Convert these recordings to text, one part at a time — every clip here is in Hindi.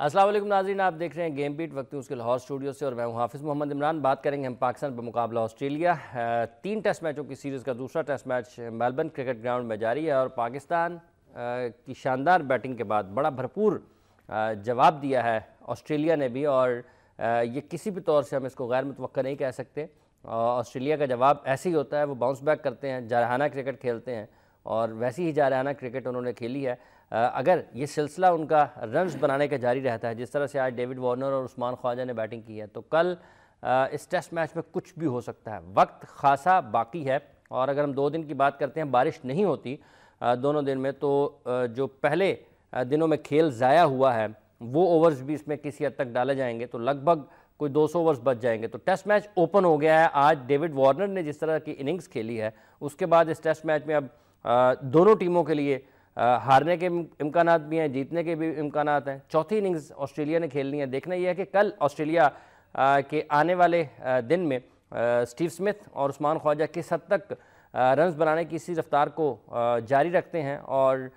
असलम नाजीन आप देख रहे हैं गेम बीट वक्त उसके लाहौर स्टूडियो से और मैं हूँ हाफिज़ मोहम्मद इमरान बात करेंगे हम पाकिस्तान पर मुकाबला ऑस्ट्रेलिया तीन टेस्ट मैचों की सीरीज़ का दूसरा test match Melbourne cricket ground में जारी है और पाकिस्तान की शानदार बैटिंग के बाद बड़ा भरपूर जवाब दिया है ऑस्ट्रेलिया ने भी और ये किसी भी तौर से हम इसको गैर मुतव नहीं कह सकते ऑस्ट्रेलिया का जवाब ऐसे ही होता है वो बाउंस बैक करते हैं जारहाना क्रिकेट खेलते हैं और वैसी ही जारहाना क्रिकेट उन्होंने खेली है अगर ये सिलसिला उनका रन्स बनाने का जारी रहता है जिस तरह से आज डेविड वार्नर और उस्मान ख्वाजा ने बैटिंग की है तो कल इस टेस्ट मैच में कुछ भी हो सकता है वक्त खासा बाकी है और अगर हम दो दिन की बात करते हैं बारिश नहीं होती दोनों दिन में तो जो पहले दिनों में खेल ज़ाया हुआ है वो ओवर्स भी इसमें किसी हद तक डाले जाएंगे तो लगभग कोई 200 ओवर्स बच जाएंगे तो टेस्ट मैच ओपन हो गया है आज डेविड वार्नर ने जिस तरह की इनिंग्स खेली है उसके बाद इस टेस्ट मैच में अब दोनों टीमों के लिए हारने के इम्कान भी हैं जीतने के भी इम्कान हैं चौथी इनिंग्स ऑस्ट्रेलिया ने खेलनी है देखना यह है कि कल ऑस्ट्रेलिया के आने वाले दिन में स्टीव स्मिथ और उस्मान ख्वाजा किस हद तक रन्स बनाने की इसी रफ्तार को जारी रखते हैं और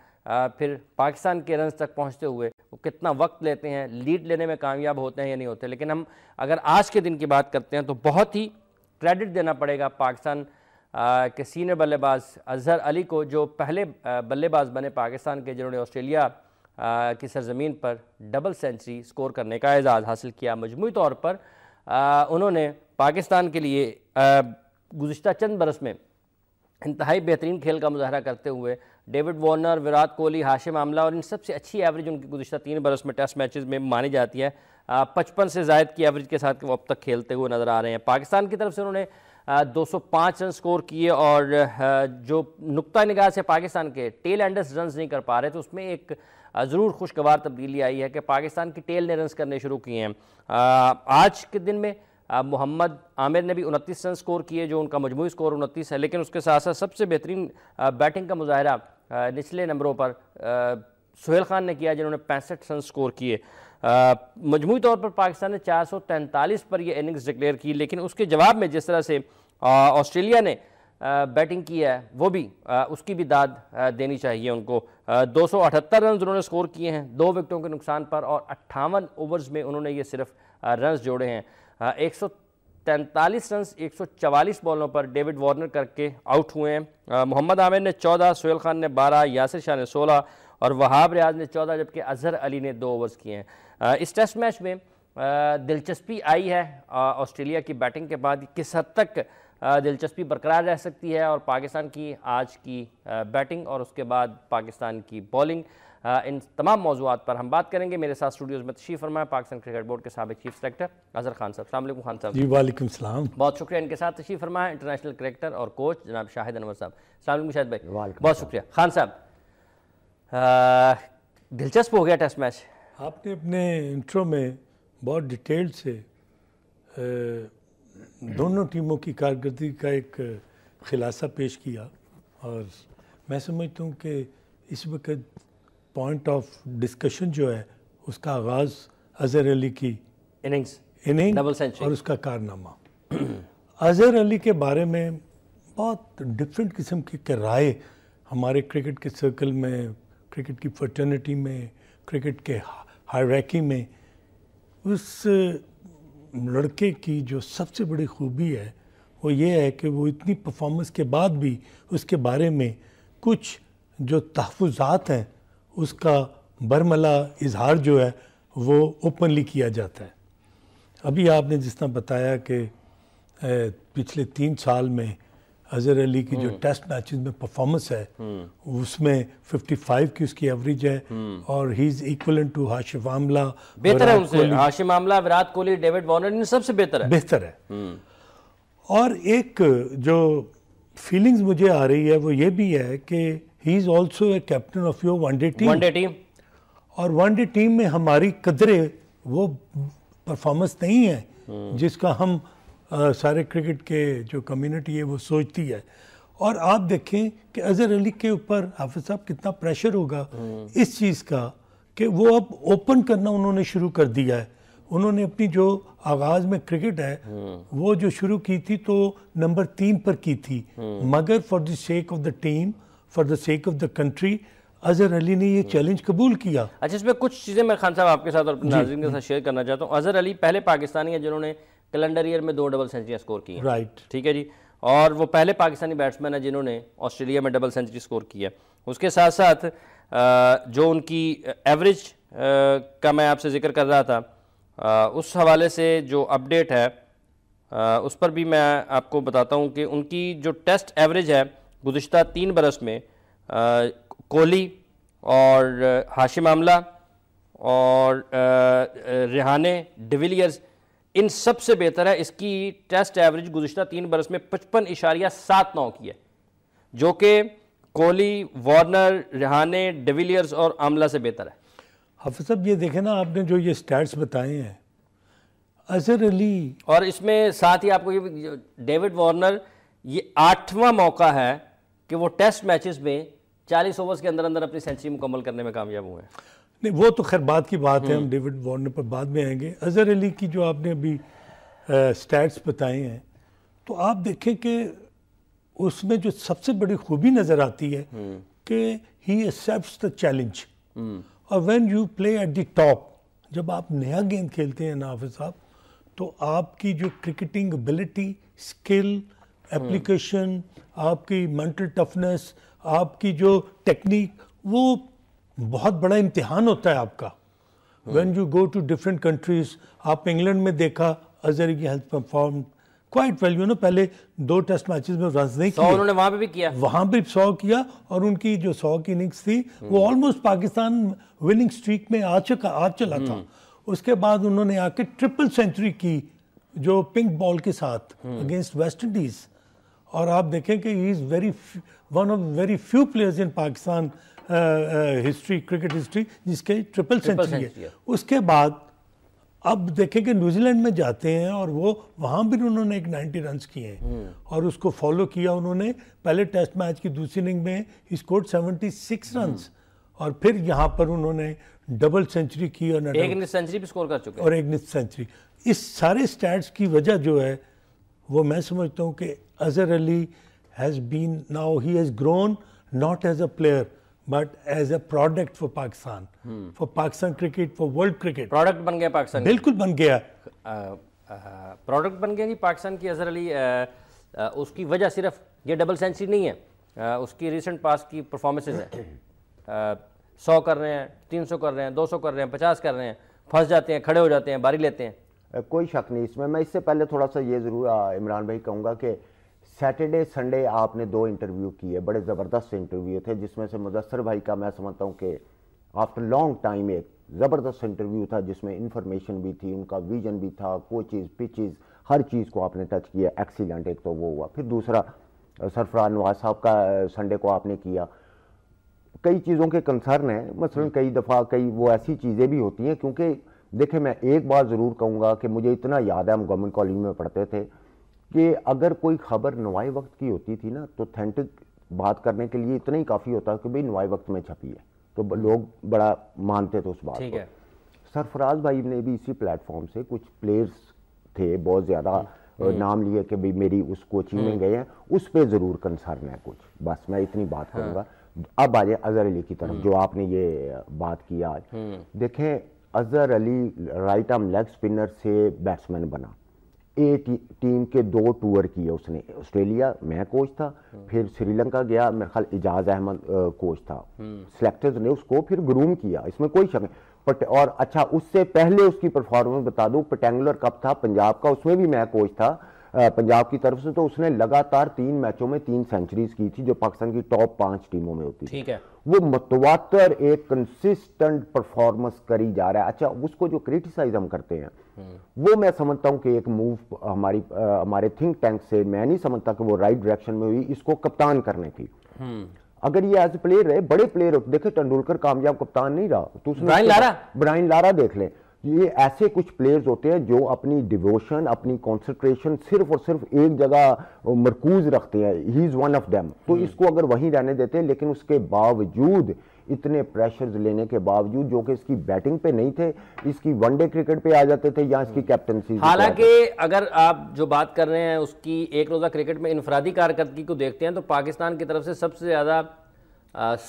फिर पाकिस्तान के रन्स तक पहुंचते हुए वो कितना वक्त लेते हैं लीड लेने में कामयाब होते हैं या नहीं होते लेकिन हम अगर आज के दिन की बात करते हैं तो बहुत ही क्रेडिट देना पड़ेगा पाकिस्तान के सीनियर बल्लेबाज अजहर अली को जो पहले बल्लेबाज बने पाकिस्तान के जिन्होंने ऑस्ट्रेलिया की सरजमीन पर डबल सेंचुरी स्कोर करने का एजाज़ हासिल किया मजमू तौर पर आ, उन्होंने पाकिस्तान के लिए गुज्त चंद बरस में इंतहाई बेहतरीन खेल का मुजाहरा करते हुए David Warner Virat Kohli Hashim Amla और इन सबसे अच्छी एवरेज उनकी गुजशत तीन बरस में टेस्ट मैचेस में मानी जाती है पचपन से जायद की एवरेज के साथ वो अब तक खेलते हुए नज़र आ रहे हैं पाकिस्तान की तरफ से उन्होंने 205 रन स्कोर किए और जो नुकता निगाह से पाकिस्तान के टेल एंडर्स रन नहीं कर पा रहे तो उसमें एक ज़रूर खुशगवार तब्दीली आई है कि पाकिस्तान की टेल ने रन करने शुरू किए हैं आज के दिन में मोहम्मद आमिर ने भी उनतीस रन स्कोर किए जो उनका मजमू स्कोर उनतीस है लेकिन उसके साथ साथ सबसे बेहतरीन बैटिंग का मुजाहरा निचले नंबरों पर सुहेल खान ने किया जिन्होंने पैंसठ रन स्कोर किए मजमू तौर पर पाकिस्तान ने चार पर यह इनिंग्स डिक्लेयर की लेकिन उसके जवाब में जिस तरह से ऑस्ट्रेलिया ने बैटिंग की है वो भी उसकी भी दाद देनी चाहिए उनको दो सौ अठहत्तर रन उन्होंने स्कोर किए हैं दो विकटों के नुकसान पर और अट्ठावन ओवर्स में उन्होंने ये सिर्फ रन जोड़े हैं एक सौ तैंतालीस रन एक सौ चवालीस बॉलों पर डेविड वार्नर करके आउट हुए हैं मोहम्मद आमिर ने चौदह सोहेल खान ने बारह यासिर शाह ने सोलह और वहाब रियाज ने चौदह जबकि अजहर अली ने दो ओवर्स किए हैं इस टेस्ट मैच में दिलचस्पी आई है ऑस्ट्रेलिया की बैटिंग के बाद किस हद तक दिलचस्पी बरकरार रह सकती है और पाकिस्तान की आज की बैटिंग और उसके बाद पाकिस्तान की बॉलिंग इन तमाम मौजूद पर हम बात करेंगे मेरे साथ स्टूडियोज़ में तशीफ फरमाए पाकिस्तान क्रिकेट बोर्ड के सबक चीफ सेलेक्टर अजहर खान साहब सलाम खान साहब जी वालेकुम सलाम बहुत शुक्रिया इनके साथ तशीफ फरमाए इंटरनेशनल क्रिकेटर और कोच जनाब शाहिद अनवर साहब सलाम शाहिद भाई बहुत शुक्रिया खान साहब दिलचस्प हो गया टेस्ट मैच आपने अपने इंट्रो में बहुत डिटेल से दोनों टीमों की कारकर्दगी का एक खुलासा पेश किया और मैं समझता हूँ कि इस वक्त पॉइंट ऑफ डिस्कशन जो है उसका आगाज़ अजहर अली की इनिंग्स इनिंग डबल सेंचुरी और उसका कारनामा अजहर अली के बारे में बहुत डिफरेंट किस्म की राय हमारे क्रिकेट के सर्कल में क्रिकेट की फर्टर्निटी में क्रिकेट के हायरकी में उस लड़के की जो सबसे बड़ी खूबी है वो ये है कि वो इतनी परफॉर्मेंस के बाद भी उसके बारे में कुछ जो तहफात हैं उसका बरमला इजहार जो है वो ओपनली किया जाता है अभी आपने जिस तरह बताया कि पिछले तीन साल में अजहर अली की जो हम्म। टेस्ट मैचेस में परफॉर्मेंस है हम्म। उसमें 55 की उसकी एवरेज है हम्म। और he is equal to Hashim Amla बेहतर है उनसे Hashim Amla Virat Kohli David Warner इन सबसे बेहतर है बेहतर है और एक जो फीलिंग्स मुझे आ रही है वो ये भी है कि he is also a captain of your one day team one day team और वनडे टीम में हमारी कदरे वो परफॉर्मेंस नहीं है जिसका हम आ, सारे क्रिकेट के जो कम्युनिटी है वो सोचती है और आप देखें कि अजहर अली के ऊपर हाफिज साहब कितना प्रेशर होगा हम्म। इस चीज़ का कि वो अब ओपन करना उन्होंने शुरू कर दिया है उन्होंने अपनी जो आगाज़ में क्रिकेट है हम्म। वो जो शुरू की थी तो नंबर तीन पर की थी हम्म। मगर for the sake of the team for the sake of the country Azhar Ali ने ये चैलेंज कबूल किया अच्छा इसमें कुछ चीज़ें मैं खान साहब आपके साथ और के साथ शेयर करना चाहता हूँ अजहर अली पहले पाकिस्तानी है जिन्होंने कैलेंडर ईयर में दो डबल सेंचुरियाँ स्कोर की राइट ठीक है जी और वो पहले पाकिस्तानी बैट्समैन है जिन्होंने ऑस्ट्रेलिया में डबल सेंचुरी स्कोर की है उसके साथ साथ जो उनकी एवरेज का मैं आपसे जिक्र कर रहा था उस हवाले से जो अपडेट है उस पर भी मैं आपको बताता हूँ कि उनकी जो टेस्ट एवरेज है गुज्त तीन बरस में कोहली और हाशिम आमला और रिहाने डिविलियर्स इन सबसे बेहतर है इसकी टेस्ट एवरेज गुजशत तीन बरस में पचपन इशारिया सात नौ की है जो कि कोहली वार्नर रिहाने डिविलियर्स और आमला से बेहतर है हाफिज साहब ये देखें ना आपने जो ये स्टैट्स बताए हैं अजहर अली और इसमें साथ ही आपको ये डेविड वार्नर ये आठवां मौका है कि वो टेस्ट मैचेस में 40 ओवर्स के अंदर अंदर अपनी सेंचुरी मुकम्मल करने में कामयाब हुए हैं नहीं वो तो खैर बात की बात है हम हम्म। डेविड वार्नर पर बाद में आएंगे अजहर अली की जो आपने अभी स्टैट्स बताए हैं तो आप देखें कि उसमें जो सबसे बड़ी खूबी नज़र आती है हम्म। कि ही एक्सेप्ट द चैलेंज और when you play at the top जब आप नया गेम खेलते हैं नाफि साहब तो आपकी जो क्रिकेटिंग एबिलिटी स्किल एप्लीकेशन आपकी मेंटल टफनेस आपकी जो टेक्निक वो बहुत बड़ा इम्तिहान होता है आपका when you go to different countries आप इंग्लैंड में देखा अजहर की हेल्थ perform quite well you know पहले दो टेस्ट मैचेस में रन नहीं किया उन्होंने वहां पे भी किया वहां भी सौ किया और उनकी जो सौ की इनिंग्स थी वो ऑलमोस्ट हम्म। पाकिस्तान विनिंग स्ट्रीक में आ चुका आ चला था हम्म। उसके बाद उन्होंने आके ट्रिपल सेंचुरी की जो पिंक बॉल के साथ अगेंस्ट वेस्ट इंडीज और आप देखें कि he is very one of very few players in Pakistan history cricket history जिसके ट्रिपल सेंचुरी है उसके बाद अब देखें कि न्यूजीलैंड में जाते हैं और वो वहाँ भी उन्होंने एक 90 रन किए हैं हम्म। और उसको फॉलो किया उन्होंने पहले टेस्ट मैच की दूसरी इनिंग में स्कोर 76 रन और फिर यहाँ पर उन्होंने डबल सेंचुरी की और एक सेंचुरी भी स्कोर कर चुके और एक सेंचुरी इस सारे स्टैट्स की वजह जो है वो मैं समझता हूँ कि Azhar Ali has been now he has grown not as a player but as a product for Pakistan for Pakistan cricket for world cricket product बन गया पाकिस्तान बिल्कुल बन गया प्रोडक्ट बन गया जी पाकिस्तान की अजहर अली उसकी वजह सिर्फ ये डबल सेंचुरी नहीं है आ, उसकी रिसेंट पास की परफॉर्मेंसेज है सौ कर रहे हैं तीन सौ कर रहे हैं दो सौ कर रहे हैं पचास कर रहे हैं फंस जाते हैं खड़े हो जाते हैं बारी लेते हैं कोई शक नहीं इसमें मैं इससे पहले थोड़ा सा ये ज़रूर इमरान भाई कहूँगा कि सैटरडे संडे आपने दो इंटरव्यू किए बड़े ज़बरदस्त इंटरव्यू थे जिसमें से मुदसर भाई का मैं समझता हूँ कि आफ्टर लॉन्ग टाइम एक ज़बरदस्त इंटरव्यू था जिसमें इन्फॉर्मेशन भी थी उनका विजन भी था कोचिज़ पिचेज़ हर चीज़ को आपने टच किया एक्सीलेंट एक तो वो हुआ फिर दूसरा सरफराज नवाज साहब का संडे को आपने किया कई चीज़ों के कंसर्न हैं मसलन हम्म। कई दफ़ा कई वो ऐसी चीज़ें भी होती हैं क्योंकि देखें मैं एक बात ज़रूर कहूँगा कि मुझे इतना याद है हम गवर्नमेंट कॉलेज में पढ़ते थे कि अगर कोई खबर नवाए वक्त की होती थी ना तो ऑथेंटिक बात करने के लिए इतना ही काफ़ी होता कि भाई नवाए वक्त में छपी है तो लोग बड़ा मानते थे उस बात को सरफराज भाई ने भी इसी प्लेटफॉर्म से कुछ प्लेयर्स थे बहुत ज़्यादा हम्म। नाम लिए कि भाई मेरी उस कोचिंग में हम्म। गए हैं उस पर ज़रूर कंसर्न है कुछ बस मैं इतनी बात हाँ। करूँगा अब आ जाए अजहर अली की तरफ हम्म। जो आपने ये बात की आज देखें Azhar Ali right arm leg spinner से बैट्समैन बना ए टी, टीम के दो टूर किए उसने ऑस्ट्रेलिया मैं कोच था हम्म। फिर श्रीलंका गया मेरे ख्याल इजाज अहमद कोच था सिलेक्टर्स हम्म। ने उसको फिर ग्रूम किया इसमें कोई शक नहीं और अच्छा उससे पहले उसकी परफॉर्मेंस बता दूं पटेंगुलर कप था पंजाब का उसमें भी मैं कोच था पंजाब की तरफ से तो उसने लगातार तीन मैचों में तीन सेंचुरीज की थी जो पाकिस्तान की टॉप पांच टीमों में होती ठीक है वो मतवातर एक कंसिस्टेंट परफॉर्मेंस करी जा रहा है अच्छा उसको जो क्रिटिसाइज हम करते हैं वो मैं समझता हूँ कि एक मूव हमारी आ, हमारे थिंक टैंक से मैं नहीं समझता कि वो राइट डायरेक्शन में हुई इसको कप्तान करने की हम्म। अगर ये एज प्लेयर रहे बड़े प्लेयर देखे तेंदुलकर कामयाब कप्तान नहीं रहा तो ब्राइन लारा ब्राइन लारा देख ले ये ऐसे कुछ प्लेयर्स होते हैं जो अपनी डिवोशन अपनी कंसंट्रेशन सिर्फ और सिर्फ एक जगह मरकूज रखते हैं he is one of them तो हम्म। इसको अगर वहीं रहने देते हैं लेकिन उसके बावजूद इतने प्रेशर्स लेने के बावजूद जो कि इसकी बैटिंग पे नहीं थे इसकी वनडे क्रिकेट पे आ जाते थे या इसकी कैप्टनसी हम्म। हालांकि अगर आप जो बात कर रहे हैं उसकी एक रोज़ा क्रिकेट में इनफरादी कारकर्दगी को देखते हैं तो पाकिस्तान की तरफ से सबसे ज़्यादा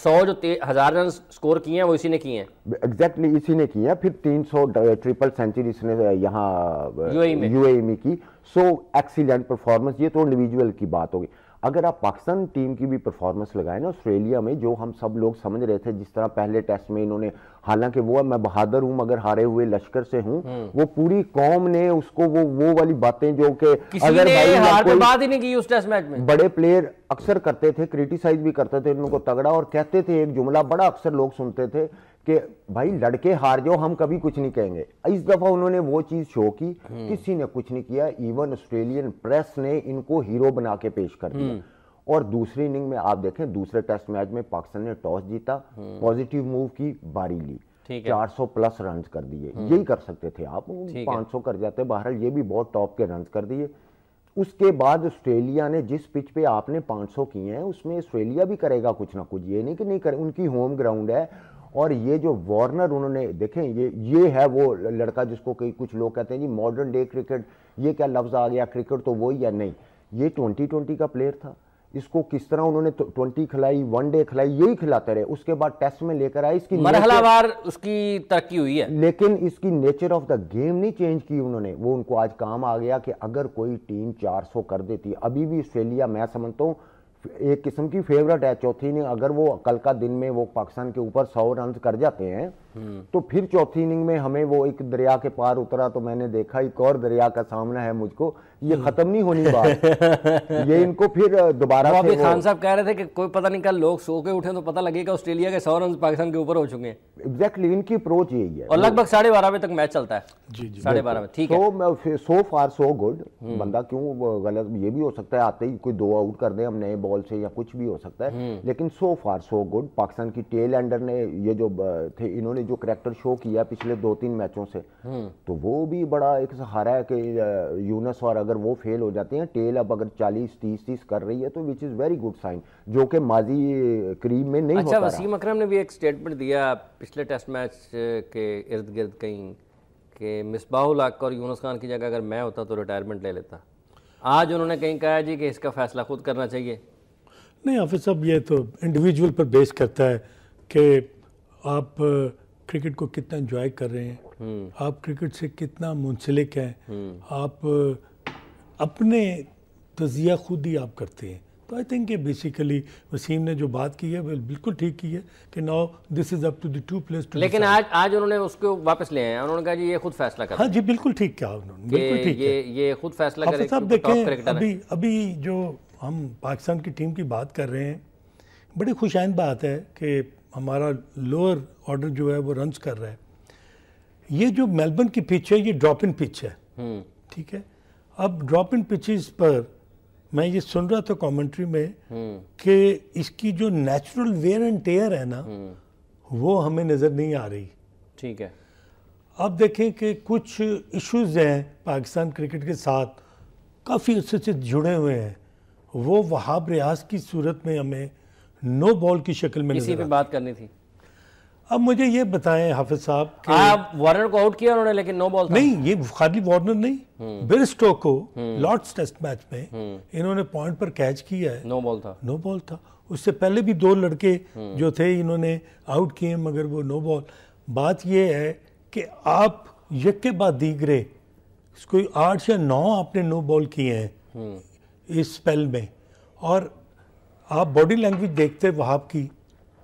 सौ जो हजार रन स्कोर किए हैं वो इसी ने किए हैं एग्जैक्टली इसी ने किए हैं फिर तीन सौ ट्रिपल सेंचुरी इसने यहाँ यू e e में की सो एक्सीलेंट परफॉर्मेंस ये तो इंडिविजुअल की बात होगी अगर आप पाकिस्तान टीम की भी परफॉर्मेंस लगाए ना ऑस्ट्रेलिया में जो हम सब लोग समझ रहे थे जिस तरह पहले टेस्ट में इन्होंने हालांकि वो मैं बहादुर हूँ मगर हारे हुए लश्कर से हूँ हम्म। वो पूरी कौम ने उसको वो वो वाली बातें जो के अगर भाई हार ही नहीं की उस टेस्ट मैच में बड़े प्लेयर अक्सर करते थे क्रिटिसाइज भी करते थे उनको तगड़ा और कहते थे एक जुमला बड़ा अक्सर लोग सुनते थे कि भाई लड़के हार जाओ हम कभी कुछ नहीं कहेंगे इस दफ़ा उन्होंने वो चीज़ शो की हम्म। किसी ने कुछ नहीं किया इवन ऑस्ट्रेलियन प्रेस ने इनको हीरो बना के पेश कर दिया हम्म। और दूसरी इनिंग में आप देखें दूसरे टेस्ट मैच में पाकिस्तान ने टॉस जीता हम्म। पॉजिटिव मूव की बारी ली चार सौ प्लस रन कर दिए हम्म। यही कर सकते थे आप 500 सौ कर जाते बाहर ये भी बहुत टॉप के रन कर दिए उसके बाद ऑस्ट्रेलिया ने जिस पिच पे आपने 500 किए हैं उसमें ऑस्ट्रेलिया भी करेगा कुछ ना कुछ ये नहीं कि नहीं करे उनकी होम ग्राउंड है और ये जो वार्नर उन्होंने देखें ये ये है वो लड़का जिसको कई कुछ लोग कहते हैं जी मॉडर्न डे क्रिकेट ये क्या लफ्ज़ आ गया क्रिकेट तो वही या नहीं ये 2020 का प्लेयर था इसको किस तरह उन्होंने तो ट्वेंटी खिलाई वन डे खिलाई यही खिलाते रहे उसके बाद टेस्ट में लेकर आए इसकी मरहलावार उसकी तरक्की हुई है लेकिन इसकी नेचर ऑफ द गेम नहीं चेंज की उन्होंने वो उनको आज काम आ गया कि अगर कोई टीम 400 कर देती अभी भी ऑस्ट्रेलिया मैं समझता हूँ एक किस्म की फेवरेट है चौथी ने अगर वो कल का दिन में वो पाकिस्तान के ऊपर सौ रन कर जाते हैं तो फिर चौथी इनिंग में हमें वो एक दरिया के पार उतरा तो मैंने देखा एक और दरिया का सामना है मुझको ये हम्म। खत्म नहीं होनी बात ये इनको फिर दोबारा तो खान साहब कह रहे थे कि कोई पता नहीं कल लोग सो के उठे तो पता लगेगा ऑस्ट्रेलिया के सौ रन पाकिस्तान के ऊपर हो चुके हैं एग्जैक्टली इनकी अप्रोच यही है और लगभग साढ़े बारह बजे तक मैच चलता है जी जी साढ़े बारह बजे ठीक है सो फार सो गुड बंदा क्यों गलत ये भी हो सकता है आते ही कोई दो आउट कर दे हम नए बॉल से या कुछ भी हो सकता है हम्म। लेकिन सो फार सो गुड पाकिस्तान की टेल एंडर ने ये जो थे इन्होंने ने जो करेक्टर शो किया पिछले दो तीन मैचों से हम्म। तो वो भी बड़ा एक सहारा है कि यूनस और अगर वो फेल हो जाते हैं टेल अब अगर चालीस तीस तीस कर रही है तो which is very good sign जो कि माजी करीब में नहीं अच्छा होता वसीम अकरम ने भी एक स्टेटमेंट दिया पिछले टेस्ट मैच के इर्द गिर्द कहीं के मिसबाहुल हक और यूनस खान की जगह अगर मैं होता तो रिटायरमेंट ले लेता आज उन्होंने कहीं कहा जी कि इसका फैसला खुद करना चाहिए नहीं हाफिज साहब ये तो इंडिविजुअल पर बेस करता है कि आप क्रिकेट को कितना इन्जॉय कर रहे हैं हम्म। आप क्रिकेट से कितना मुंसलिक हैं हम्म। आप अपने तजिया खुद ही आप करते हैं तो आई थिंक ये बेसिकली वसीम ने जो बात की है बिल्कुल ठीक की है कि now this is up to the two place to लेकिन आज आज उन्होंने उसको वापस ले आए उन्होंने कहा जी ये खुद फैसला कर हाँ जी बिल्कुल ठीक कहा उन्होंने बिल्कुल ठीक ये ये खुद फैसला करे साहब देखें अभी अभी जो हम पाकिस्तान की टीम की बात कर रहे हैं बड़ी खुशाइन बात है कि हमारा लोअर ऑर्डर जो है वो रंस कर रहा है ये जो मेलबर्न की पिच है ये ड्रॉप इन पिच है हम्म। ठीक है अब ड्रॉप इन पिचेस पर मैं ये सुन रहा था कमेंट्री में हम्म। कि इसकी जो नेचुरल वेयर एंड टेयर है ना हम्म। वो हमें नज़र नहीं आ रही ठीक है अब देखें कि कुछ इश्यूज हैं पाकिस्तान क्रिकेट के साथ काफ़ी उससे जुड़े हुए हैं वो वहाब रियाज की सूरत में हमें नो बॉल की शक्ल में इसी पे बात करनी थी अब मुझे ये बताएं हाफिज साहब आप वार्नर को आउट किया उन्होंने लेकिन नो बॉल था। नहीं ये खाली वार्नर नहीं बिरस्टो हम्म। को लॉर्ड्स टेस्ट मैच में हम्म। इन्होंने पॉइंट पर कैच किया है नो बॉल था नो बॉल था उससे पहले भी दो लड़के हम्म। जो थे इन्होंने आउट किए मगर वो नो बॉल बात ये है कि आप यके बाद दीगरे कोई आठ या नौ आपने नो बॉल किए हैं इस स्पेल में और आप बॉडी लैंग्वेज देखते वहाब की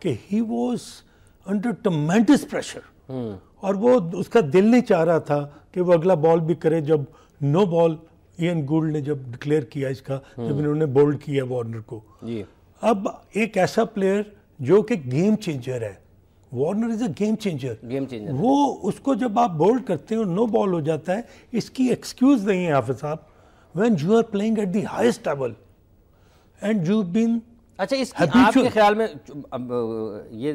कि he was under tremendous pressure और वो उसका दिल नहीं चाह रहा था कि वो अगला बॉल भी करे जब नो बॉल एन गोल्ड ने जब डिक्लेयर किया इसका जब हम्म। इन्होंने बोल्ड किया वार्नर को अब एक ऐसा प्लेयर जो कि गेम चेंजर है Warner is a game changer game changer वो उसको जब आप बोल्ड करते और नो बॉल हो जाता है इसकी एक्सक्यूज नहीं है हाफिज साहब when you are playing at the highest level and you been अच्छा इस आपके ख्याल में ये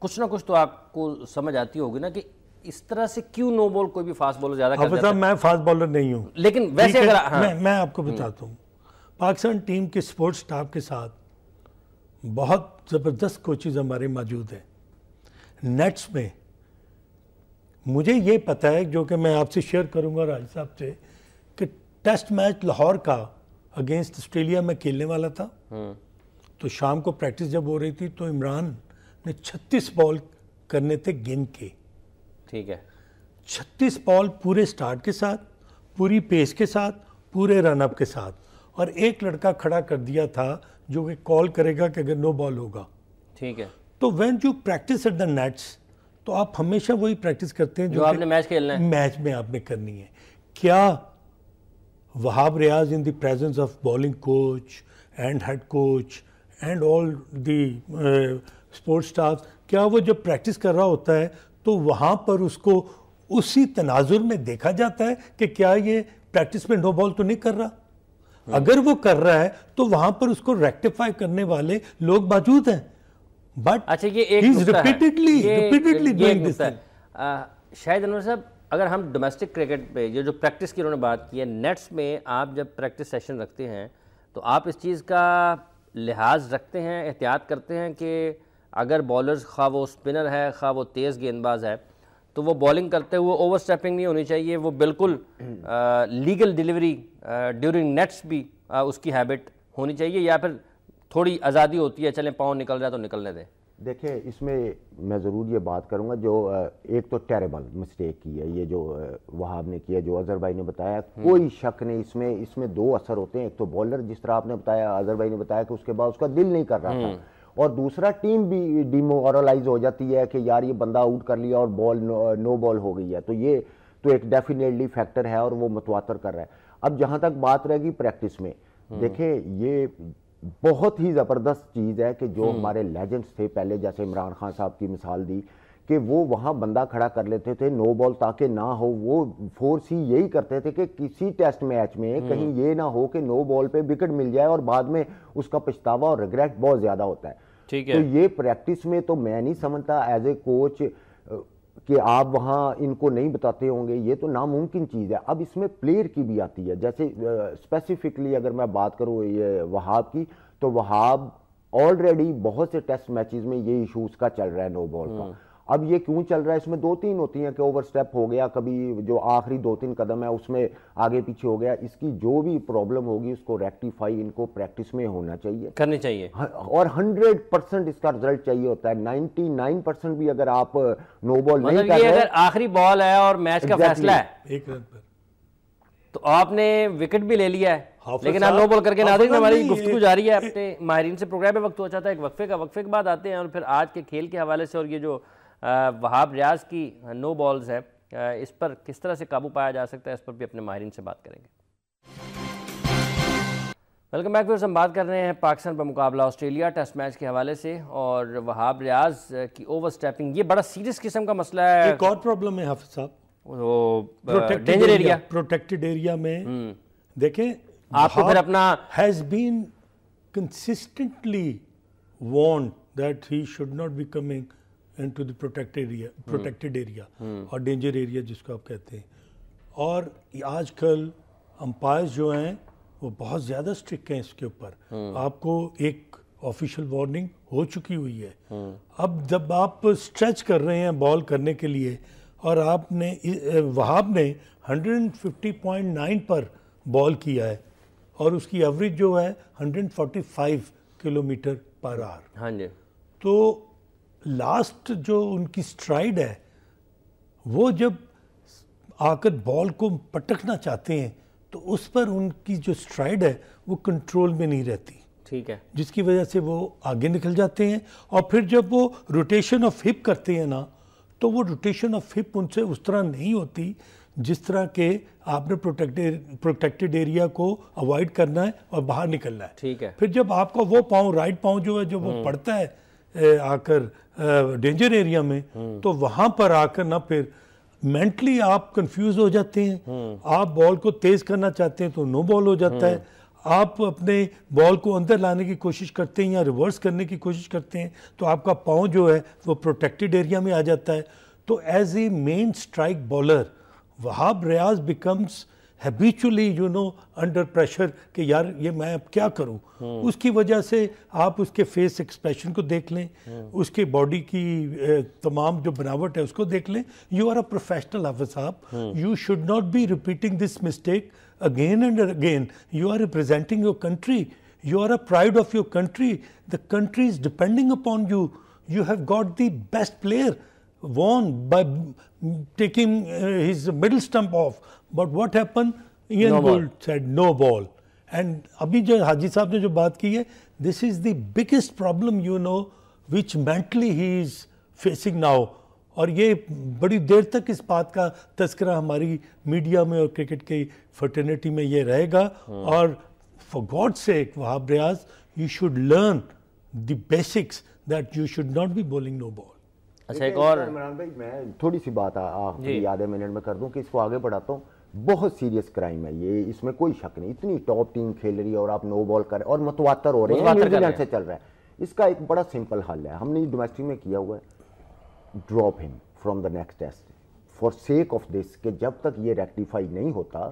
कुछ ना कुछ तो आपको समझ आती होगी ना कि इस तरह से क्यों नो बॉल कोई भी फास्ट बॉलर ज्यादा करता है मैं फास्ट बॉलर नहीं हूँ लेकिन वैसे अगर हाँ। मैं, मैं आपको हम्म। बताता हूँ पाकिस्तान टीम के स्पोर्ट्स स्टाफ के साथ बहुत ज़बरदस्त कोचेज हमारे मौजूद हैं नेट्स में मुझे ये पता है जो कि मैं आपसे शेयर करूँगा राज साहब से कि टेस्ट मैच लाहौर का अगेंस्ट ऑस्ट्रेलिया में खेलने वाला था हम्म। तो शाम को प्रैक्टिस जब हो रही थी तो इमरान ने 36 बॉल करने थे गेंद के ठीक है 36 बॉल पूरे स्टार्ट के साथ पूरी पेस के साथ पूरे रनअप के साथ और एक लड़का खड़ा कर दिया था जो कि कॉल करेगा कि अगर नो बॉल होगा ठीक है तो when you practice at the nets तो आप हमेशा वही प्रैक्टिस करते हैं जो, जो आपने मैच खेलना है मैच में आपने करनी है क्या Wahab Riaz in the presence of bowling coach and head coach and all the uh, sports staff क्या वो जब प्रैक्टिस कर रहा होता है तो वहाँ पर उसको उसी तनाजुर में देखा जाता है कि क्या ये प्रैक्टिस में नो बॉल तो नहीं कर रहा हाँ। अगर वो कर रहा है तो वहां पर उसको रेक्टिफाई करने वाले लोग मौजूद हैं बट अच्छा ये एक रिपीटेडली रिपीटेडली शायद अनवर साहब अगर हम डोमेस्टिक क्रिकेट पे ये जो प्रैक्टिस की उन्होंने बात की है नेट्स में आप जब प्रैक्टिस सेशन रखते हैं तो आप इस चीज़ का लिहाज रखते हैं एहतियात करते हैं कि अगर बॉलर्स खा वो स्पिनर है खा वो तेज़ गेंदबाज है तो वो बॉलिंग करते हुए ओवर स्टेपिंग नहीं होनी चाहिए वो बिल्कुल आ, लीगल डिलीवरी ड्यूरिंग नेट्स भी आ, उसकी हैबिट होनी चाहिए या फिर थोड़ी आज़ादी होती है चलें पाँव निकल रहा है तो निकलने दें देखें इसमें मैं ज़रूर ये बात करूँगा जो एक तो टेरेबल मिस्टेक की है ये जो वहाब ने किया जो अजहर भाई ने बताया हम्म। कोई शक नहीं इसमें इसमें दो असर होते हैं एक तो बॉलर जिस तरह आपने बताया अजहर भाई ने बताया कि उसके बाद उसका दिल नहीं कर रहा था हम्म। और दूसरा टीम भी डिमोरलाइज हो जाती है कि यार ये बंदा आउट कर लिया और बॉल नो, नो बॉल हो गई है तो ये तो एक डेफिनेटली फैक्टर है और वो मतवातर कर रहा है अब जहाँ तक बात रहेगी प्रैक्टिस में हम्म। देखें ये बहुत ही ज़बरदस्त चीज़ है कि जो हम्म। हमारे लेजेंड्स थे पहले जैसे इमरान खान साहब की मिसाल दी कि वो वहाँ बंदा खड़ा कर लेते थे नो बॉल ताकि ना हो वो फोर्स ही यही करते थे कि किसी टेस्ट मैच में हम्म। कहीं ये ना हो कि नो बॉल पे विकेट मिल जाए और बाद में उसका पछतावा और रिग्रेट बहुत ज़्यादा होता है ठीक तो है तो ये प्रैक्टिस में तो मैं नहीं समझता एज ए कोच कि आप वहाँ इनको नहीं बताते होंगे ये तो नामुमकिन चीज़ है अब इसमें प्लेयर की भी आती है जैसे स्पेसिफिकली अगर मैं बात करूँ ये वहाब की तो वहाब ऑलरेडी बहुत से टेस्ट मैचेस में ये इशू उसका चल रहा है नो बॉल का हम्म। अब ये क्यों चल रहा है इसमें दो तीन होती हैं कि ओवर स्टेप हो गया कभी जो आखिरी दो तीन कदम है उसमें आगे पीछे हो गया इसकी जो भी प्रॉब्लम होगी उसको रेक्टिफाई इनको प्रैक्टिस में होना चाहिए करनी चाहिए और हंड्रेड परसेंट इसका रिजल्ट चाहिए होता है नाइनटी नाइन परसेंट भी अगर आप नो बॉल मतलब नहीं कर अगर आखिरी बॉल है और मैच का फैसला है एक रन पर तो आपने विकेट भी ले लिया है लेकिन आप नो बॉल करके नादरी हमारी गुफ्तु जारी है अपने माहरीन से प्रोग्राम में वक्त हो जाता है एक वक्फे का वक्फे के बाद आते हैं और फिर आज के खेल के हवाले से और ये जो वहाब रियाज की नो बॉल्स है इस पर किस तरह से काबू पाया जा सकता है इस पर भी अपने माहरीन से बात करेंगे वेलकम बैक फिर हम बात कर रहे हैं पाकिस्तान पर मुकाबला ऑस्ट्रेलिया टेस्ट मैच के हवाले से और वहाब रियाज की ओवर स्टेपिंग ये बड़ा सीरियस किस्म का मसला है एक और प्रॉब्लम है हाफिज साहब वो डेंजर एरिया प्रोटेक्टेड एरिया में हम्म। देखें आपको तो फिर अपना has been consistently want that he should not be coming into to protected area protected area और डेंजर एरिया जिसको आप कहते हैं और आजकल अंपायर्स जो हैं वो बहुत ज़्यादा स्ट्रिक्ट हैं इसके ऊपर hmm. आपको एक ऑफिशियल वार्निंग हो चुकी हुई है hmm. अब जब आप स्ट्रेच कर रहे हैं बॉल करने के लिए और आपने वहाब ने 150.9 पर बॉल किया है और उसकी एवरेज जो है 145 किलोमीटर पर आर हाँ जी तो लास्ट जो उनकी स्ट्राइड है वो जब आकर बॉल को पटकना चाहते हैं तो उस पर उनकी जो स्ट्राइड है वो कंट्रोल में नहीं रहती ठीक है जिसकी वजह से वो आगे निकल जाते हैं और फिर जब वो रोटेशन ऑफ हिप करते हैं ना तो वो रोटेशन ऑफ हिप उनसे उस तरह नहीं होती जिस तरह के आपने प्रोटेक्टेड प्रोटेक्टेड एरिया को अवॉइड करना है और बाहर निकलना है ठीक है फिर जब आपका वो पाँव राइट पाँव जो है जो वो हम्म। पड़ता है आकर डेंजर एरिया में हम्म। तो वहां पर आकर ना फिर मेंटली आप कंफ्यूज हो जाते हैं हम्म। आप बॉल को तेज करना चाहते हैं तो नो बॉल हो जाता है हम्म। आप अपने बॉल को अंदर लाने की कोशिश करते हैं या रिवर्स करने की कोशिश करते हैं तो आपका पाँव जो है वो प्रोटेक्टेड एरिया में आ जाता है तो as a main strike bowler Wahab Riaz becomes habitually you know under pressure कि यार ये मैं अब क्या करूं हम्म। उसकी वजह से आप उसके फेस एक्सप्रेशन को देख लें हम्म। उसके बॉडी की तमाम जो बनावट है उसको देख लें you are a professional Hafiz साहब you should not be repeating this mistake again and again you are representing your country you are a proud of your country the country is depending upon you you have got the best player won by taking his middle stump off but what happen in gold said no ball and अभी जो हाजी साहब ने जो बात की है this is the biggest problem you know which mentally he is facing now और ये बड़ी देर तक इस बात का तस्करा हमारी मीडिया में और क्रिकेट की फर्टर्निटी में ये रहेगा हाँ। और for God sake Wahab Riaz you should learn the basics that you should not be bowling no ball अच्छा एक और इमरान भाई मैं थोड़ी सी बात आधे मिनट में कर दूं कि इसको आगे बढ़ाता हूँ बहुत सीरियस क्राइम है ये इसमें कोई शक नहीं इतनी टॉप टीम खेल रही है और आप नो बॉल कर और मतवातर हो रहे हैं से चल रहा है इसका एक बड़ा सिंपल हल है हमने डोमेस्टिक में किया हुआ है drop him from the next test for sake of this के जब तक ये रेक्टिफाई नहीं होता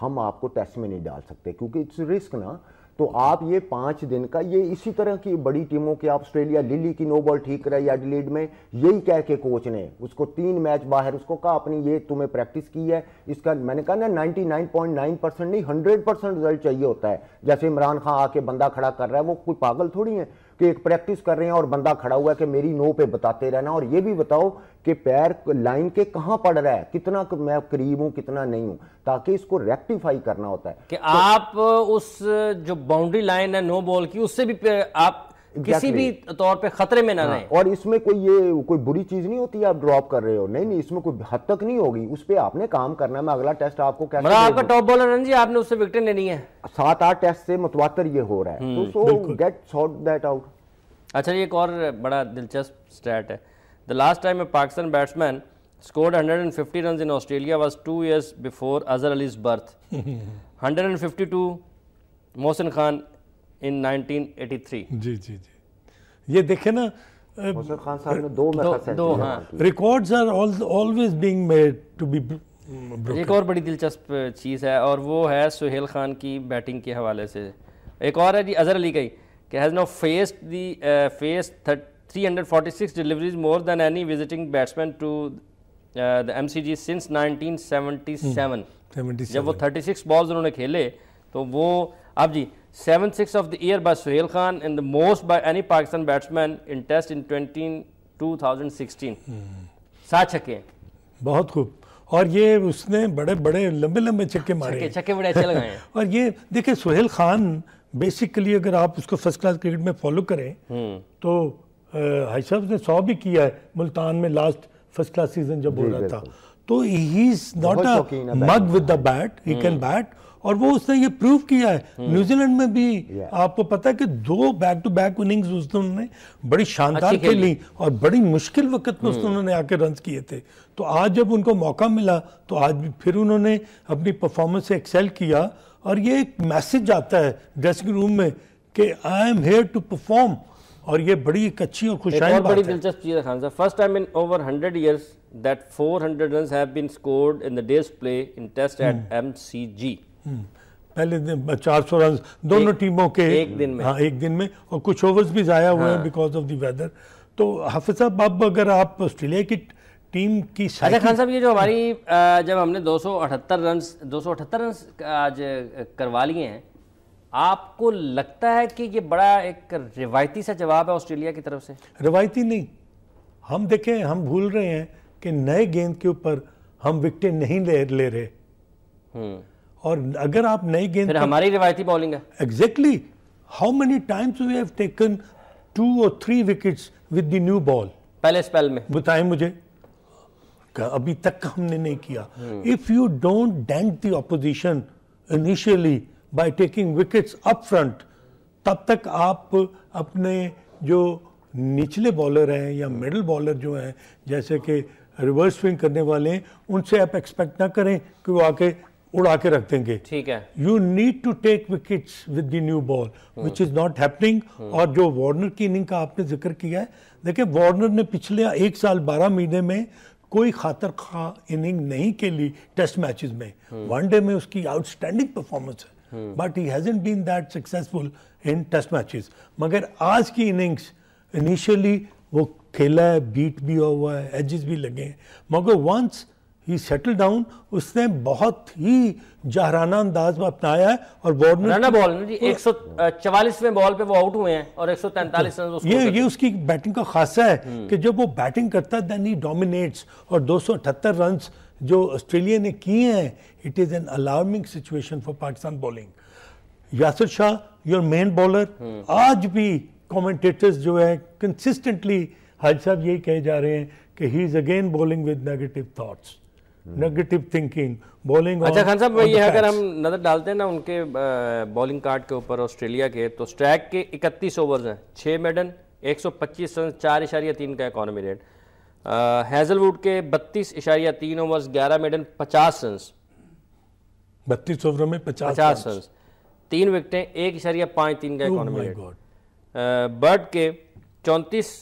हम आपको टेस्ट में नहीं डाल सकते क्योंकि इट्स रिस्क ना तो आप ये पांच दिन का ये इसी तरह की बड़ी टीमों की ऑस्ट्रेलिया लिली की नो बॉल ठीक रही एडिलेड में यही कह के कोच ने उसको तीन मैच बाहर उसको कहा अपनी ये तुम्हें प्रैक्टिस की है इसका मैंने कहा ना 99.9 परसेंट नहीं 100 परसेंट रिजल्ट चाहिए होता है जैसे इमरान खान आके बंदा खड़ा कर रहा है वो कोई पागल थोड़ी है कि एक प्रैक्टिस कर रहे हैं और बंदा खड़ा हुआ है कि मेरी नो पे बताते रहना और ये भी बताओ कि पैर लाइन के कहाँ पड़ रहा है कितना मैं करीब हूँ कितना नहीं हूँ ताकि इसको रेक्टिफाई करना होता है कि तो, आप उस जो बाउंड्री लाइन है नो बॉल की उससे भी आप किसी भी तौर पे खतरे में ना हाँ, रहे और इसमें कोई ये कोई बुरी चीज नहीं होती आप ड्रॉप कर रहे हो नहीं नहीं इसमें कोई हद तक नहीं होगी उस पर आपने काम करना है अगला टेस्ट आपको कैसे मतलब आपका टॉप बॉलर रणजी आपने उससे विकेट लेनी है सात आठ टेस्ट से मतवातर ये हो रहा है हम्म, तो so get sort that out अच्छा ये एक और बड़ा दिलचस्प स्टैट है the last time a Pakistan batsman scored 150 runs in Australia was two years before Azhar Ali's birth. 152 Mohsin Khan in 1983 जी जी जी ये देखे ना खान साहब ने दो दो, दो हाँ records are always being made to be एक और बड़ी दिलचस्प चीज़ है और वो है सुहेल खान की बैटिंग के हवाले से एक और है जी अजहर अली गई कि has no face the face three hundred forty six deliveries more than any visiting batsman to the M C G since nineteen seven जब वो थर्टी सिक्स बॉल्स उन्होंने खेले तो वो अब जी 7-6 of the year by Suhail Khan and the most by any Pakistan batsman in test in 20, 2016. सात छक्के बहुत खूब और ये उसने बड़े बड़े लंबे लंबे छक्के मारे छक्के बड़े अच्छे लगाए और ये देखिए सुहेल खान बेसिकली अगर आप उसको फर्स्ट क्लास क्रिकेट में फॉलो करें हम्म। तो हाई साहब ने सौ भी किया है मुल्तान में लास्ट फर्स्ट क्लास सीजन जब बोल रहा था तो he is not a mug with the bat he can bat और वो उसने ये प्रूव किया है न्यूजीलैंड हम्म। में भी आपको पता है कि दो बैक टू बैक इनिंग्स उसने बड़ी शानदार खेली और बड़ी मुश्किल वक्त में हम्म। उन्होंने आके रन किए थे तो आज जब उनको मौका मिला तो आज भी फिर उन्होंने अपनी परफॉर्मेंस से एक्सेल किया और ये एक मैसेज आता है ड्रेसिंग रूम में कि I am here to perform और ये बड़ी एक अच्छी और खुशहाल बात बड़ी दिलचस्प चीज़ है Khan sahab first time in over 100 years that 400 runs have been scored in the day's play in test at MCG हम्म, पहले दिन चार सौ रन दोनों टीमों के एक दिन में हाँ एक दिन में और कुछ ओवर्स भी ज़ाया हुए हैं बिकॉज ऑफ द वेदर तो हाफिज साहब अब अगर आप ऑस्ट्रेलिया की टीम की अच्छा खान साहब ये जो हमारी जब हमने 278 रन 278 रन आज करवा लिए हैं आपको लगता है कि ये बड़ा एक रिवायती सा जवाब है ऑस्ट्रेलिया की तरफ से रिवायती नहीं हम देखें हम भूल रहे हैं कि नए गेंद के ऊपर हम विकटें नहीं ले ले रहे हम्म। और अगर आप नए गेंद हमारी रिवायती बॉलिंग है exactly how many times we have taken two और three wickets with the new ball पहले स्पेल में बताएं मुझे अभी तक हमने नहीं किया if you don't dent the opposition initially by taking wickets up front तब तक आप अपने जो निचले बॉलर हैं या मिडल बॉलर जो हैं जैसे कि रिवर्स स्विंग करने वाले हैं उनसे आप एक्सपेक्ट ना करें कि वो आके उड़ा के रख देंगे ठीक है you need to take wickets with the new ball which is not happening और जो वार्नर की इनिंग का आपने जिक्र किया है देखिए वार्नर ने पिछले एक साल बारह महीने में कोई खातर खा इनिंग नहीं खेली टेस्ट मैचेस में वनडे हम्म। में उसकी आउटस्टैंडिंग परफॉर्मेंस है but he hasn't been that successful in test matches मगर आज की इनिंग्स इनिशियली वो खेला है बीट भी हुआ है एजेस भी लगे हैं मगर वंस ही सेटल डाउन उसने बहुत ही जहराना अंदाज में अपनाया है और वार्नर बॉल जी एक सौ चवालीसवें बॉल पे वो आउट हुए हैं और एक सौ तैंतालीस ये ये उसकी बैटिंग का खासा है हम्म। कि जब वो बैटिंग करता है देन ही डोमिनेट्स और दो सौ अठहत्तर रन जो ऑस्ट्रेलिया ने किए हैं it is an alarming situation for Pakistan bowling Yasir Shah your main bowler आज भी कमेंटेटर्स जो है कंसिस्टेंटली हाज साहब यही कहे जा रहे हैं कि he is again bowling with negative thoughts negative thinking bowling अच्छा खान साहब ये अगर हम नज़र डालते हैं ना उनके बॉलिंग कार्ड के ऊपर ऑस्ट्रेलिया के तो स्ट्रैक के 31 ओवर्स हैं 6 मेडन 125 रन चार इशारिया तीन का इकोनॉमी रेट हैजलवुड के बत्तीस इशारिया तीन ओवर्स ग्यारह मेडन पचास रन बत्तीस ओवर में पचास रन तीन विकटें एक इशारिया पाँच तीन का इकोनॉमी रेट बर्ड के चौंतीस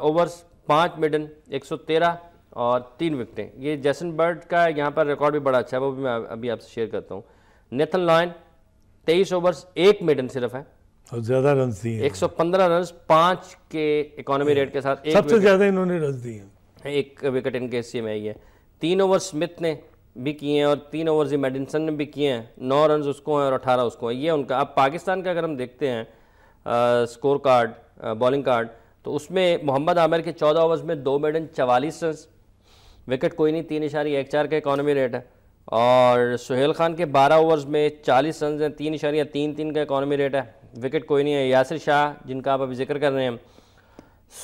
ओवर्स पाँच मेडन एक सौ तेरह और तीन विकटें ये जैसन बर्ड का यहाँ पर रिकॉर्ड भी बड़ा अच्छा है वो भी मैं अभी आपसे शेयर करता हूँ नेथन लॉयन तेईस ओवर एक मेडन सिर्फ है और ज्यादा रन दिए एक सौ पंद्रह रन पांच के इकोनॉमी रेट के साथ सबसे ज्यादा इन्होंने रन दिए एक विकेट इनके हिस्से में आई है तीन ओवर स्मिथ ने भी किए हैं और तीन ओवर जी मेडिसन ने भी किए हैं नौ रन उसको हैं और अठारह उसको हैं ये उनका अब पाकिस्तान का अगर हम देखते हैं आ, स्कोर कार्ड बॉलिंग कार्ड तो उसमें मोहम्मद आमिर के चौदह ओवर्स में दो मेडन चवालीस रन विकेट कोई नहीं तीन इशारी एक चार का इकानमी रेट है और सुहेल खान के 12 ओवर्स में 40 रन हैं तीन इशारिया तीन तीन का इकानमी रेट है विकेट कोई नहीं है यासिर शाह जिनका आप अभी जिक्र कर रहे हैं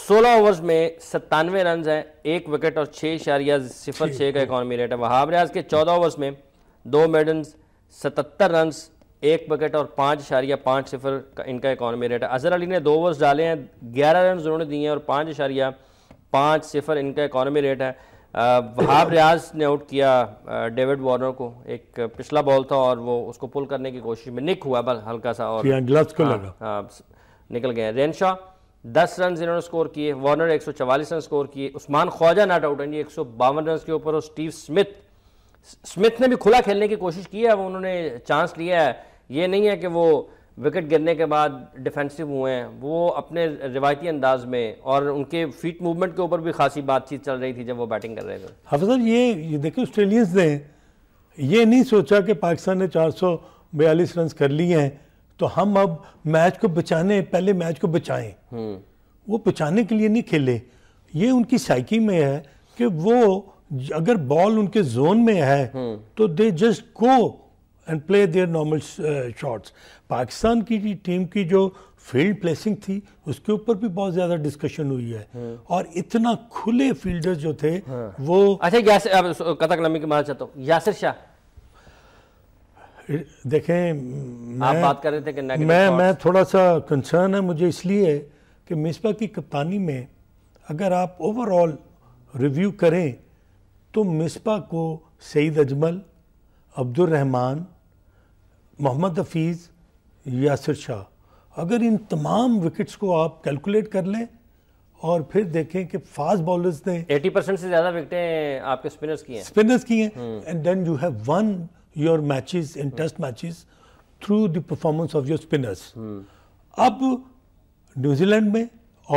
16 ओवर्स में सत्तानवे रन हैं एक विकेट और छः इशारिया सिफर छः का इकानमी रेट है वहाब रियाज के 14 ओवर्स में दो मेडल्स सतहत्तर रन एक विकेट और पाँच इशारिया पाँच सिफर का इनका इकानमी रेट है अजहर अली ने दो ओवर्स डाले हैं ग्यारह रन उन्होंने दिए हैं और पाँच इशारिया पाँच सिफर इनका इकानमी रेट है वहाब रियाज ने आउट किया डेविड वार्नर को एक पिछला बॉल था और वो उसको पुल करने की कोशिश में निक हुआ बल हल्का सा और ग्लव्स को हाँ, लगा हाँ, निकल गए रेनशाह दस रन इन्होंने स्कोर किए वार्नर एक रन स्कोर किए Usman Khawaja not out and एक सौ बावन रन के ऊपर और स्टीव स्मिथ स्मिथ ने भी खुला खेलने की कोशिश की है वो उन्होंने चांस लिया है ये नहीं है कि वो विकेट गिरने के बाद डिफेंसिव हुए हैं वो अपने रिवायती अंदाज में और उनके फीट मूवमेंट के ऊपर भी खासी बातचीत चल रही थी जब वो बैटिंग कर रहे थे हाफिज ये, ये देखिए ऑस्ट्रेलियंस ने ये नहीं सोचा कि पाकिस्तान ने चार सौ बयालीस रन कर लिए हैं तो हम अब मैच को बचाने पहले मैच को बचाएं हम्म। वो बचाने के लिए नहीं खेले ये उनकी साइकी में है कि वो अगर बॉल उनके जोन में है हम्म। तो they just go and play their normal shots Pakistan की टीम की जो फील्ड प्लेसिंग थी उसके ऊपर भी बहुत ज्यादा डिस्कशन हुई है हाँ। और इतना खुले फील्डर्स जो थे हाँ। वो अच्छा कथक नमी के मार चाहता हूँ यासिर शाह देखें आप बात कर रहे थे कि मैं मैं थोड़ा सा कंसर्न है मुझे इसलिए कि मिसबा की कप्तानी में अगर आप ओवरऑल रिव्यू करें तो मिसबा को सईद अजमल अब्दुलरहमान मोहम्मद हफीज़ यासिर शाह अगर इन तमाम विकेट्स को आप कैलकुलेट कर लें और फिर देखें कि फास्ट बॉलर्स ने 80 परसेंट से ज़्यादा विकटें आपके स्पिनर्स की हैं स्पिनर्स की हैं and then you have won your matches in test matches through the performance of your spinners अब न्यूजीलैंड में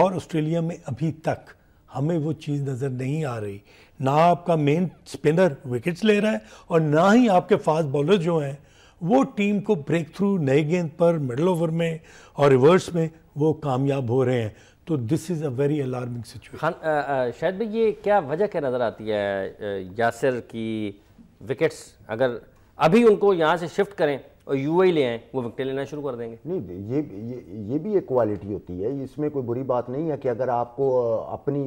और ऑस्ट्रेलिया में अभी तक हमें वो चीज़ नज़र नहीं आ रही ना आपका मेन स्पिनर विकेट्स ले रहा है और ना ही आपके फास्ट बॉलर जो हैं वो टीम को ब्रेक थ्रू नए गेंद पर मिडल ओवर में और रिवर्स में वो कामयाब हो रहे हैं तो this is a very alarming situation शायद भाई ये क्या वजह क्या नज़र आती है यासिर की विकेट्स अगर अभी उनको यहाँ से शिफ्ट करें और यू ले आएँ वो विकटें लेना शुरू कर देंगे नहीं ये ये ये भी एक क्वालिटी होती है इसमें कोई बुरी बात नहीं है कि अगर आपको अपनी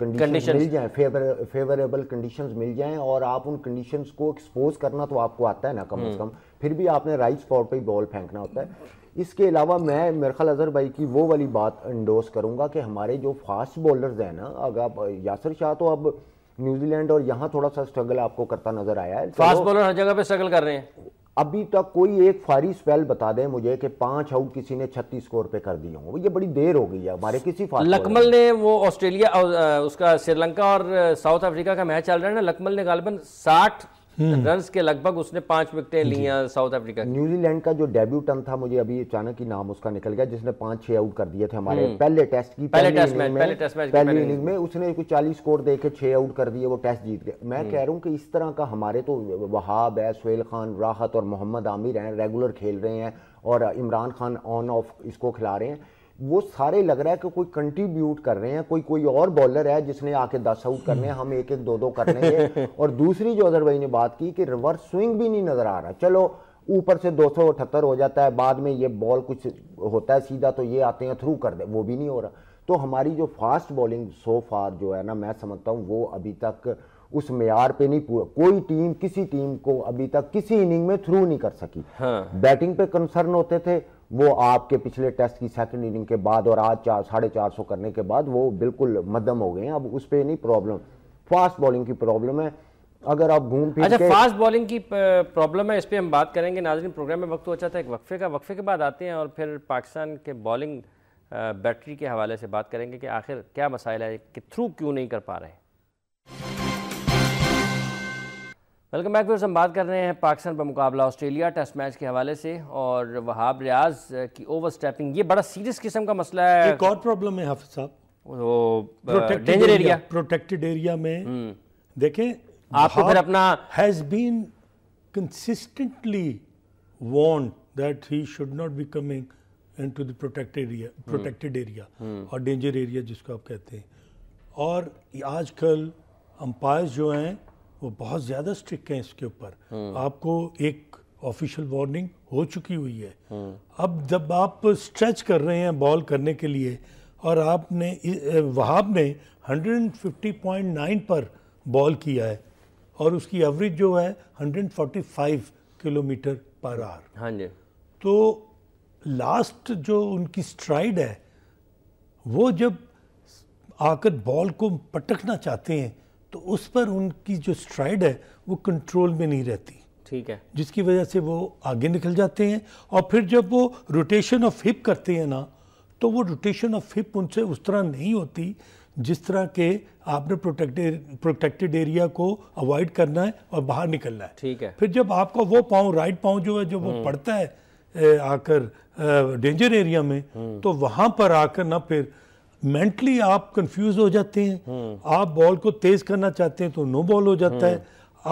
कंडीशन मिल जाए फेवर फेवरेबल कंडीशन मिल जाएँ और आप उन कंडीशन को एक्सपोज करना तो आपको आता है ना कम अज़ हम्म। कम फिर भी आपने राइट स्पॉट पर बॉल फेंकना होता है इसके अलावा मैं मेरे अजहर भाई की वो वाली बात इंडोस करूँगा कि हमारे जो फास्ट बॉलर्स हैं ना अगर आप यासर शाह तो अब न्यूजीलैंड और यहाँ थोड़ा सा स्ट्रगल आपको करता नजर आया है फास्ट तो बॉलर हर जगह पे स्ट्रगल कर रहे हैं अभी तक कोई एक फारी स्पेल बता दें मुझे कि पांच आउट किसी ने छत्तीस स्कोर पे कर दिए हों ये बड़ी देर हो गई है हमारे किसी लकमल ने वो ऑस्ट्रेलिया उसका श्रीलंका और साउथ अफ्रीका का मैच चल रहा है ना लकमल ने गालबन साठ रन hmm. के लगभग उसने पांच विकेटें ली हैं साउथ अफ्रीका न्यूजीलैंड का जो डेब्यू टर्न था मुझे अभी अचानक ही नाम उसका निकल गया जिसने पांच छह आउट कर दिए थे हमारे hmm. पहले टेस्ट की पहले टेस्ट मैच पहले टेस्ट मैच पहली इनिंग में उसने कुछ चालीस स्कोर दे के छह आउट कर दिए वो टेस्ट जीत गए मैं hmm. कह रहा हूँ कि इस तरह का हमारे तो वहाब है सुहेल खान राहत और मोहम्मद आमिर हैं रेगुलर खेल रहे हैं और इमरान खान ऑन ऑफ इसको खिला रहे हैं वो सारे लग रहा है कि कोई कंट्रीब्यूट कर रहे हैं कोई कोई और बॉलर है जिसने आके दस आउट करने हैं हम एक एक दो दो कर रहे हैं और दूसरी जो अदर भाई ने बात की कि रिवर्स स्विंग भी नहीं नज़र आ रहा चलो ऊपर से दो सौ अठहत्तर हो जाता है बाद में ये बॉल कुछ होता है सीधा तो ये आते हैं थ्रू कर दे वो भी नहीं हो रहा तो हमारी जो फास्ट बॉलिंग सो फार जो है ना मैं समझता हूँ वो अभी तक उस मैार पे नहीं पूरा कोई टीम किसी टीम को अभी तक किसी इनिंग में थ्रू नहीं कर सकी हाँ। बैटिंग पे कंसर्न होते थे वो आपके पिछले टेस्ट की सेकंड इनिंग के बाद और आज चार साढ़े चार सौ करने के बाद वो बिल्कुल मदम हो गए हैं अब उस पर नहीं प्रॉब्लम फास्ट बॉलिंग की प्रॉब्लम है अगर आप घूम फिर अच्छा फास्ट बॉलिंग की प्रॉब्लम है इस पर हम बात करेंगे नाजरीन प्रोग्राम में वक्त तो अच्छा था एक वक्फे का वक्फे के बाद आते हैं और फिर पाकिस्तान के बॉलिंग बैटरी के हवाले से बात करेंगे कि आखिर क्या मसाइल है कि थ्रू क्यों नहीं कर पा रहे हैं वेलकम बैक फिर हम बात कर रहे हैं पाकिस्तान पर मुकाबला ऑस्ट्रेलिया टेस्ट मैच के हवाले से और वहाब रियाज की ओवर स्टेपिंग ये बड़ा सीरियस किस्म का मसला है एक और प्रॉब्लम है हाफिज साहब डेंजर एरिया प्रोटेक्टेड एरिया में हम्म। देखें आपको तो फिर अपना has been consistently want that he should not be coming into दोटेक्ट एरिया प्रोटेक्टेड एरिया और डेंजर एरिया जिसको आप कहते हैं और आजकल अंपायर जो हैं वो बहुत ज़्यादा स्ट्रिक्ट हैं इसके ऊपर हम्म। आपको एक ऑफिशियल वार्निंग हो चुकी हुई है हम्म। अब जब आप स्ट्रेच कर रहे हैं बॉल करने के लिए और आपने वहाब ने 150.9 पर बॉल किया है और उसकी एवरेज जो है 145 किलोमीटर पर आर हाँ जी तो लास्ट जो उनकी स्ट्राइड है वो जब आकर बॉल को पटकना चाहते हैं तो उस पर उनकी जो स्ट्राइड है वो कंट्रोल में नहीं रहती ठीक है जिसकी वजह से वो आगे निकल जाते हैं और फिर जब वो रोटेशन ऑफ हिप करते हैं ना तो वो रोटेशन ऑफ हिप उनसे उस तरह नहीं होती जिस तरह के आपने प्रोटेक्टेड प्रोटेक्टेड एरिया को अवॉइड करना है और बाहर निकलना है ठीक है फिर जब आपका वो पाँव राइट पाँव जो है जो वो हम्म। पड़ता है आकर डेंजर एरिया में हम्म। तो वहाँ पर आकर ना फिर मेंटली आप कंफ्यूज हो जाते हैं आप बॉल को तेज करना चाहते हैं तो नो बॉल हो जाता है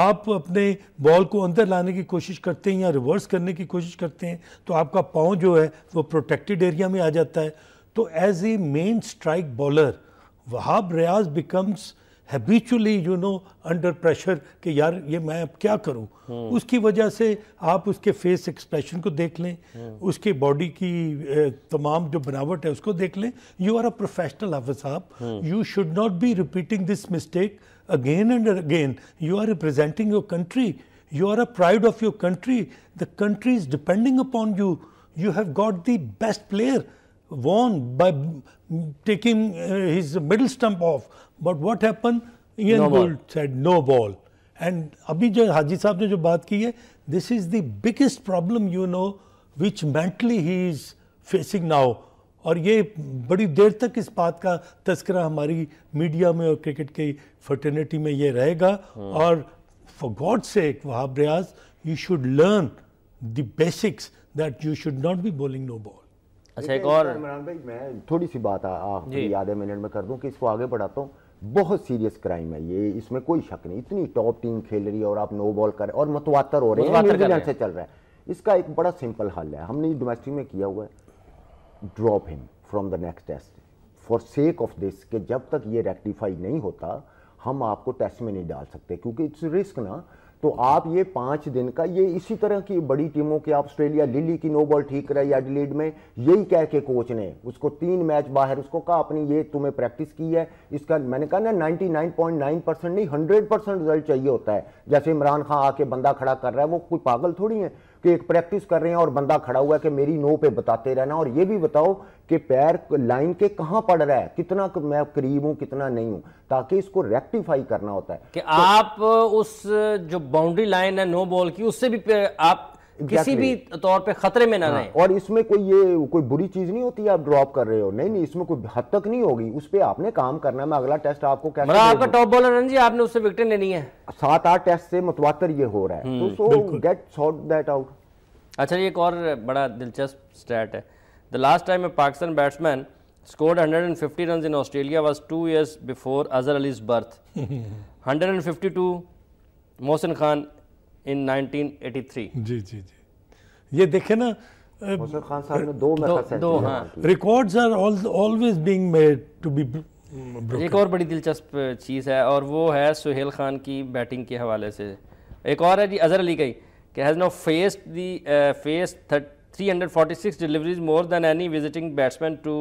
आप अपने बॉल को अंदर लाने की कोशिश करते हैं या रिवर्स करने की कोशिश करते हैं तो आपका पाँव जो है वो प्रोटेक्टेड एरिया में आ जाता है तो as a main strike bowler Wahab Riaz becomes habitually you know under pressure कि यार ये मैं अब क्या करूं हम्म। उसकी वजह से आप उसके फेस एक्सप्रेशन को देख लें हम्म। उसके बॉडी की तमाम जो बनावट है उसको देख लें you are a professional Hafiz साहब you should not be repeating this mistake again and again you are representing your country you are a proud of your country the country is depending upon you you have got the best player won by taking uh, his middle stump off. But what happened? Ian no Gould ball. said no ball. And अभी जो हाजी साहब ने जो बात की है this is the biggest problem you know which mentally he is facing now. और ये बड़ी देर तक इस बात का तस्करा हमारी मीडिया में और क्रिकेट के फर्टर्निटी में ये रहेगा और फॉर गॉड से एक Wahab Riaz you should learn the basics that you should not be bowling no ball अच्छा एक और इमरान भाई मैं थोड़ी सी बात आधे मिनट में कर दूँ कि इसको आगे बढ़ाता हूँ बहुत सीरियस क्राइम है ये इसमें कोई शक नहीं इतनी टॉप टीम खेल रही है और आप नो बॉल कर और मतवातर हो रहे हैं न्यूजीलैंड से चल रहा है इसका एक बड़ा सिंपल हल है हमने डोमेस्टिक में किया हुआ है drop him from the next test for sake of this के जब तक ये रेक्टिफाई नहीं होता हम आपको टेस्ट में नहीं डाल सकते क्योंकि इट्स रिस्क ना तो आप ये पांच दिन का ये इसी तरह की बड़ी टीमों की ऑस्ट्रेलिया लिली की नो बॉल ठीक रही एडिलेड में यही कह के कोच ने उसको तीन मैच बाहर उसको कहा अपनी ये तुम्हें प्रैक्टिस की है इसका मैंने कहा ना 99.9 परसेंट नहीं 100 परसेंट रिजल्ट चाहिए होता है जैसे इमरान खान आके बंदा खड़ा कर रहा है वो कोई पागल थोड़ी है कि एक प्रैक्टिस कर रहे हैं और बंदा खड़ा हुआ है कि मेरी नो पे बताते रहना और ये भी बताओ कि पैर लाइन के कहाँ पड़ रहा है कितना मैं करीब हूँ कितना नहीं हूँ ताकि इसको रेक्टिफाई करना होता है कि तो, आप उस जो बाउंड्री लाइन है नो बॉल की उससे भी आप किसी भी तौर पे खतरे में ना हाँ, रहे और इसमें कोई ये कोई बुरी चीज नहीं होती आप ड्रॉप कर रहे हो नहीं नहीं इसमें कोई हद तक नहीं होगी उस पर आपने काम करना है मैं अगला टेस्ट आपको कैसे मतलब आपका टॉप बॉलर रणजी आपने उससे विकेट लेनी है सात आठ टेस्ट से मतवातर ये हो रहा है हम्म, तो so get sort that out अच्छा ये एक और बड़ा दिलचस्प स्टैट है the last time a Pakistan batsman scored hundred and fifty run in Australia was two years before Azhar Ali's birth hundred and fifty to Mohsin Khan in 1983 जी जी जी ये देखे ना खान साहब ने दो दो, दो हाँ records are always being made to be एक और बड़ी दिलचस्प चीज़ है और वो है सुहेल खान की बैटिंग के हवाले से एक और है जी अजहर अली गई कि has no face the face three hundred forty six deliveries more than any visiting batsman to